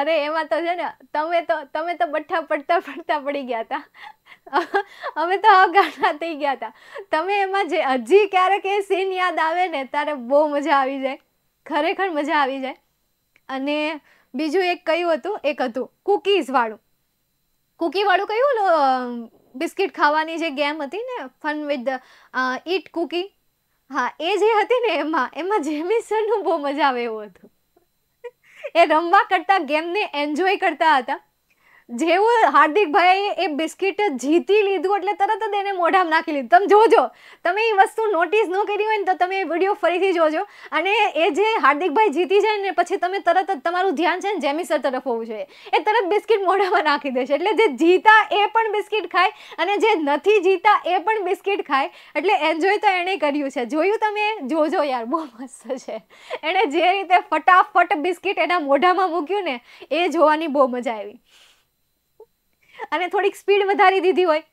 અરે એમાં તો છે ને તમે તો તમે તો બઠ્ઠા પડતા પડતા પડી ગયા હતા અમે તો અગાડા થઈ ગયા હતા તમે એમાં જે હજી ક્યારેક એ સીન યાદ આવે ને ત્યારે બહુ મજા આવી જાય ખરેખર મજા આવી જાય અને બીજું એક કયું હતું એક હતું કુકીઝવાળું કુકીવાળું કયું બિસ્કિટ ખાવાની જે ગેમ હતી ને ફન વિથ ઈટ કુકી હા એ જે હતી ને એમાં એમાં જેમિસનનું બહુ મજા આવે એવું હતું એ રમવા કરતાં ગેમને એન્જોય કરતા હતા જેવું હાર્દિકભાઈએ એ બિસ્કિટ જીતી લીધું એટલે તરત જ એને મોઢામાં નાખી લીધું તમે જોજો તમે એ વસ્તુ નોટિસ ન કરી હોય ને તો તમે એ વિડીયો ફરીથી જોજો અને એ જે હાર્દિકભાઈ જીતી જાય ને પછી તમે તરત જ તમારું ધ્યાન છે ને જેમિસર તરફ હોવું જોઈએ એ તરત બિસ્કિટ મોઢામાં નાખી દેશે એટલે જે જીતા એ પણ બિસ્કિટ ખાય અને જે નથી જીતા એ પણ બિસ્કિટ ખાય એટલે એન્જોય તો એણે કર્યું છે જોયું તમે જોજો યાર બહુ મસ્ત છે એણે જે રીતે ફટાફટ બિસ્કિટ એના મોઢામાં મૂક્યું ને એ જોવાની બહુ મજા આવી અને થોડીક સ્પીડ વધારી દીધી હોય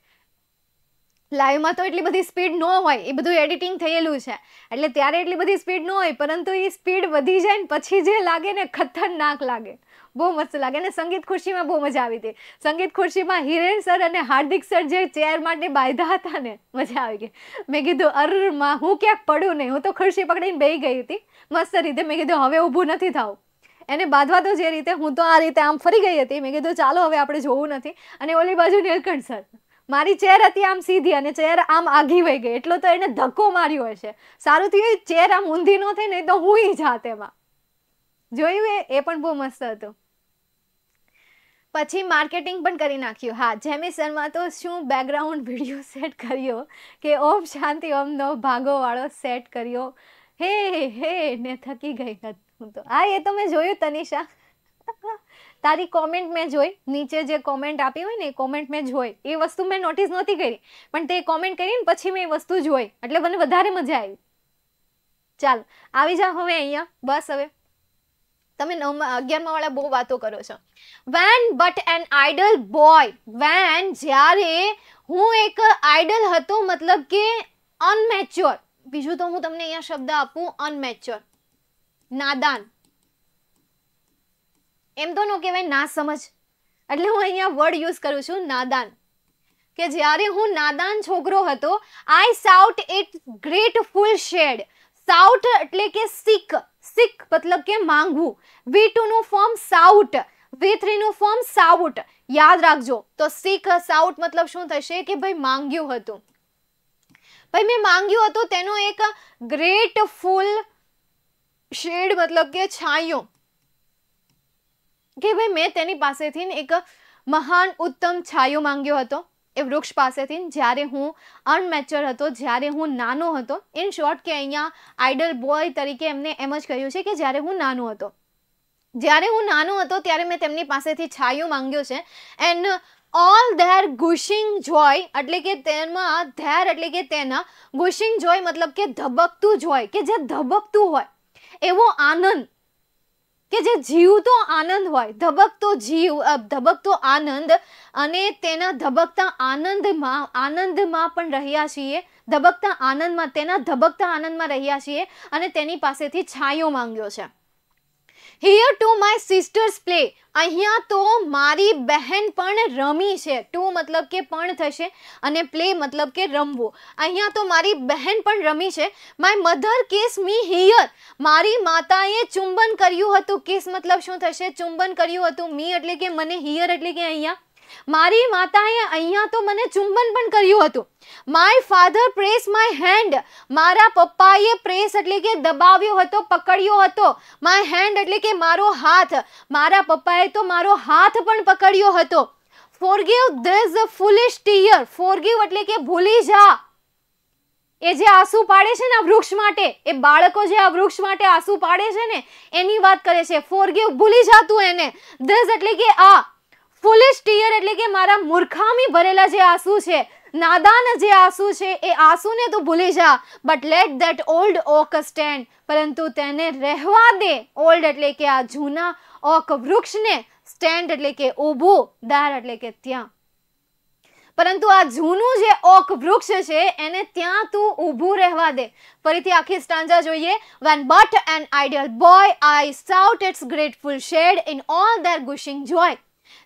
લાઈવમાં તો એટલી બધી સ્પીડ ન હોય એ બધું એડિટિંગ થયેલું છે એટલે ત્યારે એટલી બધી સ્પીડ ન હોય પરંતુ એ સ્પીડ વધી જાય ને પછી જે લાગે ને ખતરનાક લાગે બહુ મસ્ત લાગે અને સંગીત ખુરશીમાં બહુ મજા આવી હતી સંગીત ખુરશીમાં હિરેન સર અને હાર્દિક સર જે ચેર માટે બાંધા હતા ને મજા આવી ગઈ મેં કીધું અરમાં હું ક્યાંક પડું નહીં હું તો ખુરશી પકડીને બેહી ગઈ હતી મસ્ત રીતે મેં કીધું હવે ઊભું નથી થવું એને બાંધવા તો જે રીતે હું તો આ રીતે આમ ફરી ગઈ હતી મેં કીધું ચાલો હવે આપણે જોવું નથી અને ઓલી બાજુ નીલકંઠ સર મારી ચેર હતી આમ સીધી અને ચેર આમ આઘી વહી ગઈ એટલો તો એને ધક્કો માર્યો હશે સારું થયું ચેર આમ ઊંધી ન થઈ નહીં તો હું જાત એમાં જોયું એ પણ બહુ મસ્ત હતું પછી માર્કેટિંગ પણ કરી નાખ્યું હા જેમી શર્મા તો શું બેકગ્રાઉન્ડ વિડીયો સેટ કર્યો કે ઓમ શાંતિ ઓમનો ભાગોવાળો સેટ કર્યો હે હે ને થકી ગઈ હતી હું તો હા એ તો મેં જોયું તનિષા તારી કોમેન્ટ મેં જોઈ નીચે જે કોમેન્ટ આપી હોય ને એ કોમેન્ટ મેં જોઈ એ વસ્તુ મેં નોટિસ નહોતી કરી પણ તે કોમેન્ટ કરીને પછી મેં એ વસ્તુ જોઈ એટલે મને વધારે મજા આવી ચાલ આવી જાઓ હવે અહીંયા બસ હવે તમે નવમા અગિયારમાં વાળા બહુ વાતો કરો છો when but an idle boy when જ્યારે હું એક આઈડલ હતો મતલબ કે અનમેચ્યોર બીજું તો હું તમને અહીંયા શબ્દ આપું અનમેચ્યોર નાદાન એમ તો ન કહેવાય ના સમજ એટલે હું અહીંયા વર્ડ યુઝ કરું છું નાદાન કે જ્યારે હું નાદાન છોકરો હતો I sought it grateful shade sought એટલે કે સિક સિક મતલબ કે માંગવું વી ટુ નું ફોર્મ સાઉટ વી થ્રી નું ફોર્મ સાઉટ યાદ રાખજો તો સિક સાઉટ મતલબ શું થશે કે ભાઈ માંગ્યું હતું ભાઈ મેં માંગ્યું હતું તેનો એક ગ્રેટફુલ શેડ મતલબ કે છાંયો કે ભાઈ મેં તેની પાસેથી એક મહાન ઉત્તમ છાયો માંગ્યો હતો એ વૃક્ષ પાસેથી જ્યારે હું અનમેચર હતો જ્યારે હું નાનો હતો ઇન શોર્ટ કે અહીંયા આઈડલ બોય તરીકે એમને એમ જ કહ્યું છે કે જ્યારે હું નાનો હતો જ્યારે હું નાનો હતો ત્યારે મેં તેમની પાસેથી છાયો માંગ્યો છે and all their gushing joy એટલે કે તેમાં ધેર એટલે કે તેના ગુશિંગ જોય મતલબ કે ધબકતું જોય કે જે ધબકતું હોય એવો આનંદ કે જે જીવતો આનંદ હોય ધબકતો જીવ ધબકતો આનંદ અને તેના ધબકતા આનંદમાં આનંદમાં પણ રહ્યા છીએ ધબકતા આનંદમાં તેના ધબકતા આનંદમાં રહ્યા છીએ અને તેની પાસેથી છાંયો માંગ્યો છે here too my sisters play અહીંયા તો મારી બહેન પણ રમી છે ટુ મતલબ કે પણ થશે અને પ્લે મતલબ કે રમવું અહીંયા તો મારી બહેન પણ રમી છે my mother kiss me here મારી માતાએ ચુંબન કર્યું હતું કેસ મતલબ શું થશે ચુંબન કર્યું હતું મી એટલે કે મને હિયર એટલે કે અહીંયા મારી માતાએ અહીંયા તો મને ચુંબન પણ કર્યું હતું my father press my hand મારા પપ્પાએ પ્રેસ એટલે કે દબાવ્યો હતો પકડ્યો હતો માય હેન્ડ એટલે કે મારો હાથ મારા પપ્પાએ તો મારો હાથ પણ પકડ્યો હતો forgive this foolish tear forgive એટલે કે ભૂલી જા એ જે આંસુ પાડે છે ને આ વૃક્ષ માટે એ બાળકો જે આ વૃક્ષ માટે આંસુ પાડે છે ને એની વાત કરે છે ફોરગીવ ભૂલી જા તું એને ધીસ એટલે કે આ ફુલિશ ટીયર એટલે કે મારા મૂર્ખામી ભરેલા જે આંસુ છે નાદાન જે આંસુ છે એ આંસુને તું ભૂલી જા but let that old oak stand પરંતુ તેને રહેવા દે ઓલ્ડ એટલે કે આ જૂના ઓક વૃક્ષને સ્ટેન્ડ એટલે કે ઊભું દાર એટલે કે ત્યાં પરંતુ આ જૂનું જે ઓક વૃક્ષ છે એને ત્યાં તું ઊભું રહેવા દે ફરીથી આખી સ્ટાંજા જોઈએ when but an ideal boy I sought its grateful shade in all their gushing joy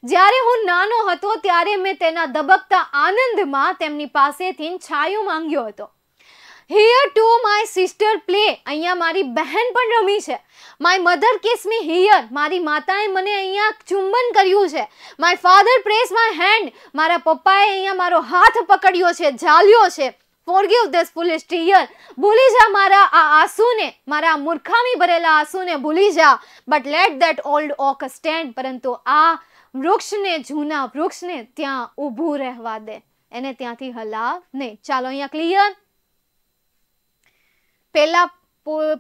જ્યારે હું નાનો હતો ત્યારે મેં તેના ધબકતા આનંદમાં તેમની પાસેથી છાયો માંગ્યો હતો here too my sister play અહીંયા મારી બહેન પણ રમી છે my mother kiss me here મારી માતાએ મને અહીંયા ચુંબન કર્યું છે my father press my hand મારા પપ્પાએ અહીંયા મારો હાથ પકડ્યો છે ઝાલ્યો છે ફોરગીવ ધીસ ફુલિશ ટીયર ભૂલી જા મારા આ આંસુને મારા મૂર્ખામી ભરેલા આંસુને ભૂલી જા but let that old oak stand પરંતુ આ વૃક્ષને જૂના વૃક્ષને ત્યાં ઊભું રહેવા દે એને ત્યાંથી હલાવ નહીં ચાલો અહીંયા ક્લિયર પહેલા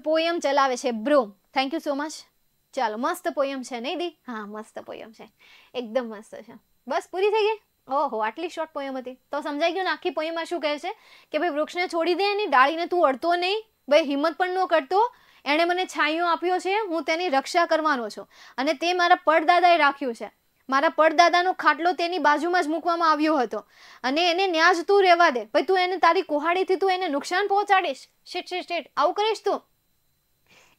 પોયમ ચલાવે છે bro thank you so much ચાલો મસ્ત પોયમ છે નહીં દી હા મસ્ત પોયમ છે એકદમ મસ્ત છે બસ પૂરી થઈ ગઈ ઓહો આટલી શોર્ટ પોયમ હતી તો સમજાઈ ગયું ને આખી પોયમમાં શું કહે છે કે ભાઈ વૃક્ષને છોડી દે એની ડાળીને તું અડતો નહીં ભાઈ હિંમત પણ ન કરતો એણે મને છાંયો આપ્યો છે હું તેની રક્ષા કરવાનો છું અને તે મારા પડદાદાએ રાખ્યું છે મારા પડદાદાનો ખાટલો તેની બાજુમાં જ મૂકવામાં આવ્યો હતો અને એને ન્યાજ તું રહેવા દે ભાઈ તું એને તારી કુહાડીથી તું એને નુકસાન પહોંચાડીશ શેઠ શેઠ શેઠ આવું કરીશ તું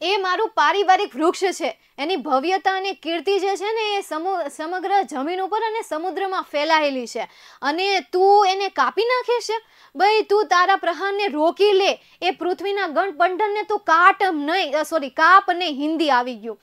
એ મારું પારિવારિક વૃક્ષ છે એની ભવ્યતા અને કીર્તિ જે છે ને એ સમગ્ર જમીન ઉપર અને સમુદ્રમાં ફેલાયેલી છે અને તું એને કાપી નાખીશ ભાઈ તું તારા પ્રહારને રોકી લે એ પૃથ્વીના ગણ પંડનને તું કાટ નહીં સોરી કાપ ને હિન્દી આવી ગયું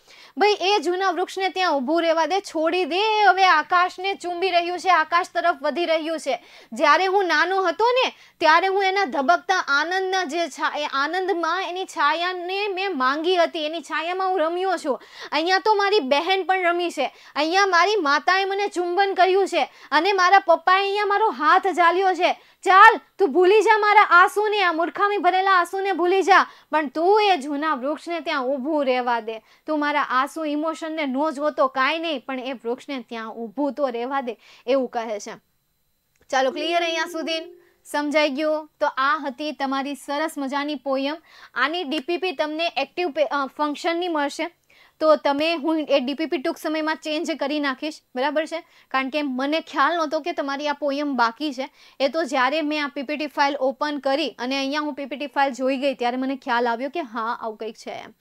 ભાઈ એ જૂના વૃક્ષને ત્યાં ઊભું રહેવા દે છોડી દે હવે આકાશને ચૂંબી રહ્યું છે આકાશ તરફ વધી રહ્યું છે જ્યારે હું નાનો હતો ને ત્યારે હું એના ધબકતા આનંદના જે છા એ આનંદમાં એની છાયાને મેં માંગી વાગી હતી એની છાયામાં હું રમ્યો છું અહીંયા તો મારી બહેન પણ રમી છે અહીંયા મારી માતાએ મને ચુંબન કર્યું છે અને મારા પપ્પાએ અહીંયા મારો હાથ ઝાલ્યો છે ચાલ તું ભૂલી જા મારા આંસુને આ મૂર્ખામી ભરેલા આંસુને ભૂલી જા પણ તું એ જૂના વૃક્ષને ત્યાં ઊભું રહેવા દે તું મારા આંસુ ઇમોશનને નો જોતો કાંઈ નહીં પણ એ વૃક્ષને ત્યાં ઊભું તો રહેવા દે એવું કહે છે ચાલો ક્લિયર અહીંયા સુધી સમજાઈ ગયું તો આ હતી તમારી સરસ મજાની પોયમ આની ડીપીપી તમને એક્ટિવ ફંક્શનની મળશે તો તમે હું એ ડીપીપી ટૂંક સમયમાં ચેન્જ કરી નાખીશ બરાબર છે કારણ કે મને ખ્યાલ નહોતો કે તમારી આ પોયમ બાકી છે એ તો જ્યારે મેં આ પીપીટી ફાઇલ ઓપન કરી અને અહીંયા હું પીપીટી ફાઇલ જોઈ ગઈ ત્યારે મને ખ્યાલ આવ્યો કે હા આવું કંઈક છે એમ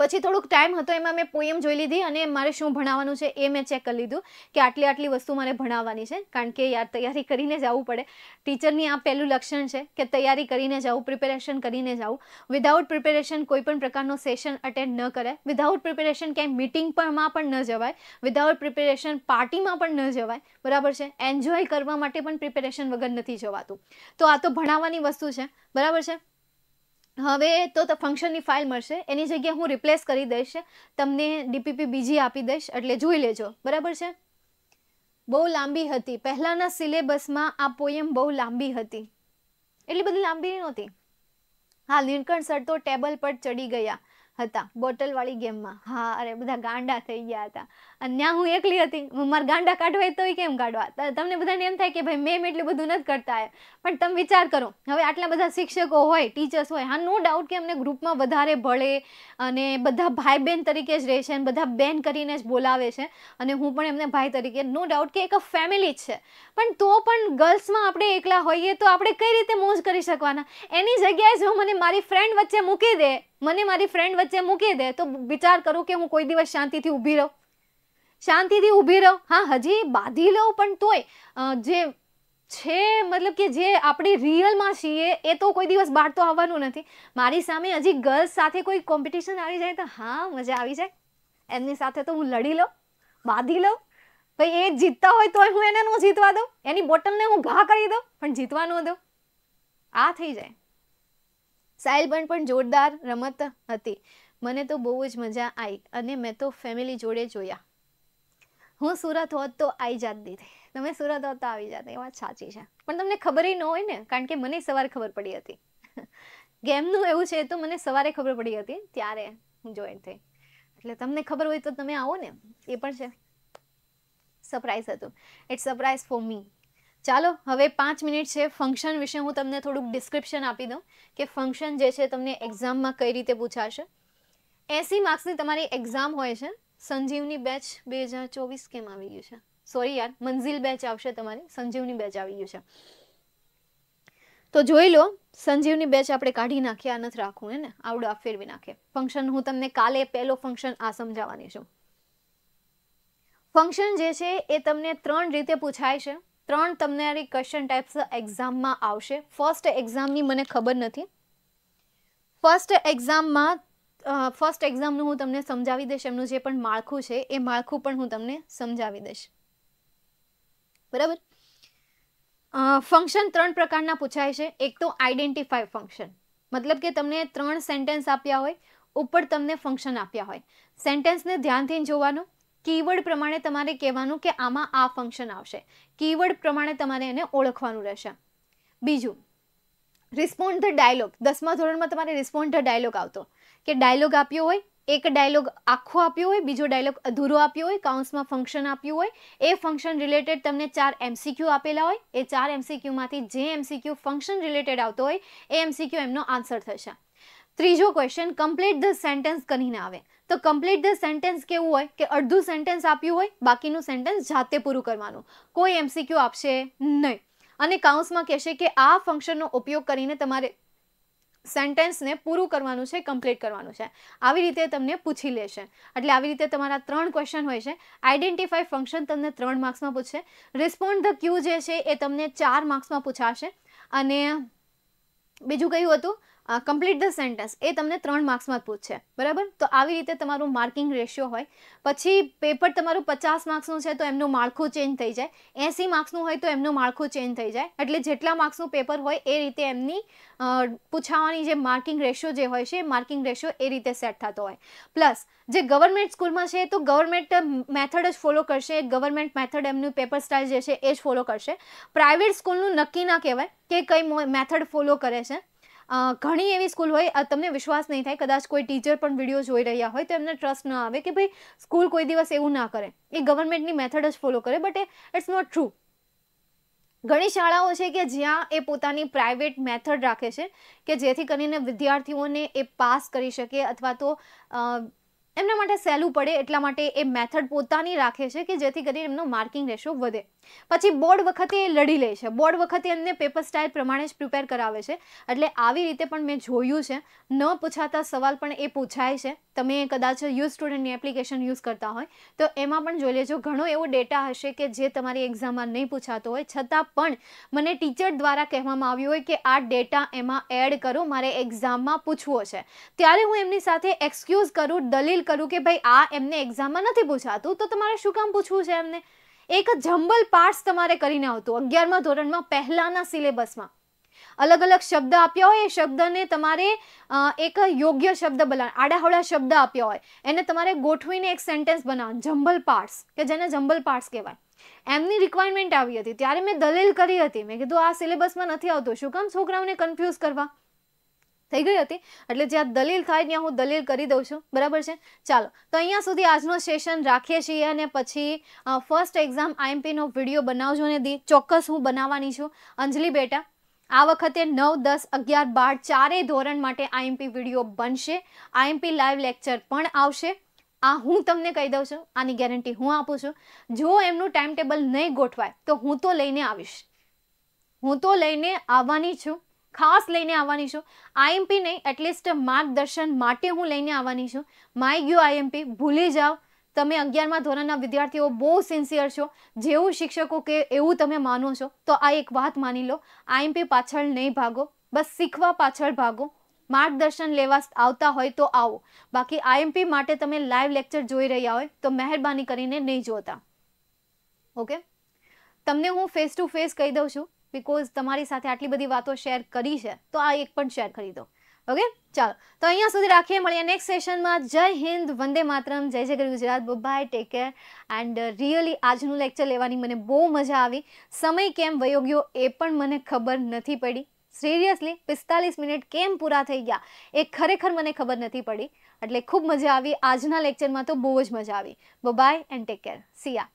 પછી થોડુંક ટાઈમ હતો એમાં મેં પોયમ જોઈ લીધી અને મારે શું ભણાવવાનું છે એ મેં ચેક કરી લીધું કે આટલી આટલી વસ્તુ મારે ભણાવવાની છે કારણ કે યાર તૈયારી કરીને જવું પડે ટીચરની આ પહેલું લક્ષણ છે કે તૈયારી કરીને જવું પ્રિપેરેશન કરીને જવું વિધાઉટ પ્રિપેરેશન કોઈ પણ પ્રકારનો સેશન અટેન્ડ ન કરે વિધાઉટ પ્રિપેરેશન ક્યાંય મિટિંગ પણ ન જવાય વિધાઉટ પ્રિપેરેશન પાર્ટીમાં પણ ન જવાય બરાબર છે એન્જોય કરવા માટે પણ પ્રિપેરેશન વગર નથી જવાતું તો આ તો ભણાવવાની વસ્તુ છે બરાબર છે હવે તો ફંક્શનની ફાઇલ મળશે એની જગ્યાએ હું રિપ્લેસ કરી દઈશ તમને ડીપીપી બીજી આપી દઈશ એટલે જોઈ લેજો બરાબર છે બહુ લાંબી હતી પહેલાંના સિલેબસમાં આ પોયમ બહુ લાંબી હતી એટલી બધી લાંબી નહોતી હા લીણકણ સર તો ટેબલ પર ચડી ગયા હતા બોટલવાળી ગેમમાં હા અરે બધા ગાંડા થઈ ગયા હતા અને ત્યાં હું એકલી હતી મારા ગાંડા કાઢવા તોય કેમ કાઢવા તમને બધાને એમ થાય કે ભાઈ મેમ એટલું બધું નથી કરતા પણ તમે વિચાર કરો હવે આટલા બધા શિક્ષકો હોય ટીચર્સ હોય હા નો ડાઉટ કે અમને ગ્રુપમાં વધારે ભળે અને બધા ભાઈ બહેન તરીકે જ રહે છે અને બધા બેન કરીને જ બોલાવે છે અને હું પણ એમને ભાઈ તરીકે નો ડાઉટ કે એક ફેમિલી જ છે પણ તો પણ ગર્લ્સમાં આપણે એકલા હોઈએ તો આપણે કઈ રીતે મોજ કરી શકવાના એની જગ્યાએ જો મને મારી ફ્રેન્ડ વચ્ચે મૂકી દે મને મારી ફ્રેન્ડ વચ્ચે મૂકી દે તો વિચાર કરું કે હું કોઈ દિવસ શાંતિથી ઊભી રહું શાંતિથી ઊભી રહું હા હજી બાંધી લઉં પણ તોય જે છે મતલબ કે જે આપણે રિયલમાં છીએ એ તો કોઈ દિવસ બહાર તો આવવાનું નથી મારી સામે હજી ગર્લ્સ સાથે કોઈ કોમ્પિટિશન આવી જાય તો હા મજા આવી જાય એમની સાથે તો હું લડી લઉં બાંધી લઉં ભાઈ એ જીતતા હોય તોય હું એને ન જીતવા દઉં એની બોટલને હું ઘા કરી દઉં પણ જીતવા ન દઉં આ થઈ જાય સાયલબન પણ જોરદાર રમત હતી મને તો બહુ જ મજા આવી અને મેં તો ફેમિલી જોડે જોયા હું સુરત હોત તો આવી જાત દીધી તમે સુરત હોત તો આવી જાત એ વાત સાચી છે પણ તમને ખબર ન હોય ને કારણ કે મને સવારે ખબર પડી હતી ગેમનું એવું છે તો મને સવારે ખબર પડી હતી ત્યારે હું જોઈન થઈ એટલે તમને ખબર હોય તો તમે આવો ને એ પણ છે સરપ્રાઈઝ હતું ઇટ સરપ્રાઈઝ ફોર મી ચાલો હવે પાંચ મિનિટ છે ફંક્શન વિશે હું તમને થોડુંક ડિસ્ક્રિપ્શન આપી દઉં કે ફંક્શન જે છે તમને એક્ઝામમાં કઈ રીતે પૂછાશે એસી માર્ક્સની તમારી એક્ઝામ હોય છે સંજીવની બેચ બે હજાર ચોવીસ કેમ આવી ગયું છે સોરી યાર મંઝિલ બેચ આવશે તમારી સંજીવની બેચ આવી ગયું છે તો જોઈ લો સંજીવની બેચ આપણે કાઢી નાખીએ આ નથી રાખવું હે ને આવડું આ ફેરવી નાખીએ ફંક્શન હું તમને કાલે પહેલો ફંક્શન આ સમજાવવાની છું ફંક્શન જે છે એ તમને ત્રણ રીતે પૂછાય છે ત્રણ તમને ક્વેશ્ચન ટાઈપ્સ એક્ઝામમાં આવશે ફર્સ્ટ એક્ઝામની મને ખબર નથી ફર્સ્ટ એક્ઝામમાં ફર્સ્ટ એક્ઝામનું હું તમને સમજાવી દઈશ એમનું જે પણ માળખું છે એ માળખું પણ હું તમને સમજાવી દઈશ બરાબર ફંક્શન ત્રણ પ્રકારના પૂછાય છે એક તો આઈડેન્ટિફાય ફંક્શન મતલબ કે તમને ત્રણ સેન્ટેન્સ આપ્યા હોય ઉપર તમને ફંક્શન આપ્યા હોય સેન્ટેન્સને ધ્યાનથી જોવાનું કીવર્ડ પ્રમાણે તમારે કહેવાનું કે આમાં આ ફંક્શન આવશે કીવર્ડ પ્રમાણે તમારે એને ઓળખવાનું રહેશે બીજું રિસ્પોન્ડ ધ ડાયલોગ દસમા ધોરણમાં તમારે રિસ્પોન્ડ ધ ડાયલોગ આવતો કે ડાયલોગ આપ્યો હોય એક ડાયલોગ આખો આપ્યો હોય બીજો ડાયલોગ અધૂરો આપ્યો હોય કાઉન્સમાં ફંક્શન આપ્યું હોય એ ફંક્શન રિલેટેડ તમને ચાર એમસીક્યુ આપેલા હોય એ ચાર એમસીક્યુમાંથી જે એમસીક્યુ ફંક્શન રિલેટેડ આવતો હોય એ એમસીક્યુ એમનો આન્સર થશે ત્રીજો ક્વેશ્ચન કમ્પ્લીટ ધ સેન્ટેન્સ કરીને આવે તો કમ્પ્લીટ ધ સેન્ટેન્સ કેવું હોય કે અડધું સેન્ટેન્સ આપ્યું હોય બાકીનું સેન્ટેન્સ જાતે પૂરું કરવાનું કોઈ એમસીક્યુ આપશે નહીં અને કાઉન્સમાં કહેશે કે આ ફંક્શનનો ઉપયોગ કરીને તમારે સેન્ટેન્સને પૂરું કરવાનું છે કમ્પ્લીટ કરવાનું છે આવી રીતે તમને પૂછી લેશે એટલે આવી રીતે તમારા ત્રણ ક્વેશ્ચન હોય છે આઈડેન્ટિફાઈ ફંક્શન તમને ત્રણ માર્ક્સમાં પૂછશે રિસ્પોન્ડ ધ ક્યુ જે છે એ તમને ચાર માર્ક્સમાં પૂછાશે અને બીજું કયું હતું કમ્પ્લીટ ધ સેન્ટેન્સ એ તમને ત્રણ માર્ક્સમાં પૂછશે બરાબર તો આવી રીતે તમારું માર્કિંગ રેશિયો હોય પછી પેપર તમારું પચાસ માર્ક્સનું છે તો એમનું માળખું ચેન્જ થઈ જાય એંસી માર્ક્સનું હોય તો એમનું માળખું ચેન્જ થઈ જાય એટલે જેટલા માર્ક્સનું પેપર હોય એ રીતે એમની પૂછાવાની જે માર્કિંગ રેશિયો જે હોય છે એ માર્કિંગ રેશિયો એ રીતે સેટ થતો હોય પ્લસ જે ગવર્મેન્ટ સ્કૂલમાં છે તો ગવર્મેન્ટ મેથડ જ ફોલો કરશે ગવર્મેન્ટ મેથડ એમનું પેપર સ્ટાઇલ જે છે એ જ ફોલો કરશે પ્રાઇવેટ સ્કૂલનું નક્કી ના કહેવાય કે કઈ મેથડ ફોલો કરે છે ઘણી એવી સ્કૂલ હોય તમને વિશ્વાસ નહીં થાય કદાચ કોઈ ટીચર પણ વિડીયો જોઈ રહ્યા હોય તો એમને ટ્રસ્ટ ન આવે કે ભાઈ સ્કૂલ કોઈ દિવસ એવું ના કરે એ ગવર્મેન્ટની મેથડ જ ફોલો કરે બટ ઇટ્સ નોટ ટ્રુ ઘણી શાળાઓ છે કે જ્યાં એ પોતાની પ્રાઇવેટ મેથડ રાખે છે કે જેથી કરીને વિદ્યાર્થીઓને એ પાસ કરી શકે અથવા તો એમના માટે સહેલું પડે એટલા માટે એ મેથડ પોતાની રાખે છે કે જેથી કરીને એમનો માર્કિંગ રેશો વધે પછી બોર્ડ વખતે એ લડી લે છે બોર્ડ વખતે એમને પેપર સ્ટાઇલ પ્રમાણે જ પ્રિપેર કરાવે છે એટલે આવી રીતે પણ મેં જોયું છે ન પૂછાતા સવાલ પણ એ પૂછાય છે તમે કદાચ યુઝ સ્ટુડન્ટની એપ્લિકેશન યુઝ કરતા હોય તો એમાં પણ જોઈ લેજો ઘણો એવો ડેટા હશે કે જે તમારી એક્ઝામમાં નહીં પૂછાતો હોય છતાં પણ મને ટીચર દ્વારા કહેવામાં આવ્યું હોય કે આ ડેટા એમાં એડ કરો મારે એક્ઝામમાં પૂછવો છે ત્યારે હું એમની સાથે એક્સક્યુઝ કરું દલીલ કરું કે ભાઈ આ એમને એક્ઝામમાં નથી પૂછાતું તો તમારે શું કામ પૂછવું છે એમને એક જંબલ પાર્ટ્સ તમારે કરીને આવતું અગિયારમાં ધોરણમાં પહેલાંના સિલેબસમાં અલગ અલગ શબ્દ આપ્યા હોય એ શબ્દને તમારે એક યોગ્ય શબ્દ બના આડાહવડા શબ્દ આપ્યા હોય એને તમારે ગોઠવીને એક સેન્ટેન્સ બનાવવાનું જંબલ પાર્ટસ કે જેને જંબલ પાર્ટ્સ કહેવાય એમની રિક્વાયરમેન્ટ આવી હતી ત્યારે મેં દલીલ કરી હતી મેં કીધું આ સિલેબસમાં નથી આવતું શું કામ છોકરાઓને કન્ફ્યુઝ કરવા થઈ ગઈ હતી એટલે જ્યાં દલીલ થાય ત્યાં હું દલીલ કરી દઉં છું બરાબર છે ચાલો તો અહીંયા સુધી આજનો સેશન રાખીએ છીએ અને પછી ફર્સ્ટ એક્ઝામ આઈએમપીનો વિડીયો બનાવજો ને દી ચોક્કસ હું બનાવવાની છું અંજલિ બેટા આ વખતે નવ દસ અગિયાર બાર ચારેય ધોરણ માટે આઈએમપી વિડીયો બનશે આઈએમપી લાઈવ લેક્ચર પણ આવશે આ હું તમને કહી દઉં છું આની ગેરંટી હું આપું છું જો એમનું ટાઈમ ટેબલ નહીં ગોઠવાય તો હું તો લઈને આવીશ હું તો લઈને આવવાની છું ખાસ લઈને આવવાની છું આઈએમપી નહીં એટલીસ્ટ માર્ગદર્શન માટે હું લઈને આવવાની છું માય ગયું આઈએમપી ભૂલી જાઓ તમે અગિયારમાં ધોરણના વિદ્યાર્થીઓ બહુ સિન્સિયર છો જેવું શિક્ષકો કે એવું તમે માનો છો તો આ એક વાત માની લો આઈએમપી પાછળ નહીં ભાગો બસ શીખવા પાછળ ભાગો માર્ગદર્શન લેવા આવતા હોય તો આવો બાકી આઈએમપી માટે તમે લાઈવ લેક્ચર જોઈ રહ્યા હોય તો મહેરબાની કરીને નહીં જોતા ઓકે તમને હું ફેસ ટુ ફેસ કહી દઉં છું બિકોઝ તમારી સાથે આટલી બધી વાતો શેર કરી છે તો આ એક પણ શેર કરી દો ઓકે ચાલો તો અહીંયા સુધી રાખીએ મળીએ નેક્સ્ટ સેશનમાં જય હિન્દ વંદે માતરમ જય જય Gujarat bye take care and really આજનું લેક્ચર લેવાની મને બહુ મજા આવી સમય કેમ વયો ગયો એ પણ મને ખબર નથી પડી સિરિયસલી પિસ્તાલીસ મિનિટ કેમ પૂરા થઈ ગયા એ ખરેખર મને ખબર નથી પડી એટલે ખૂબ મજા આવી આજના લેક્ચરમાં તો બહુ જ મજા આવી bye and take care Siya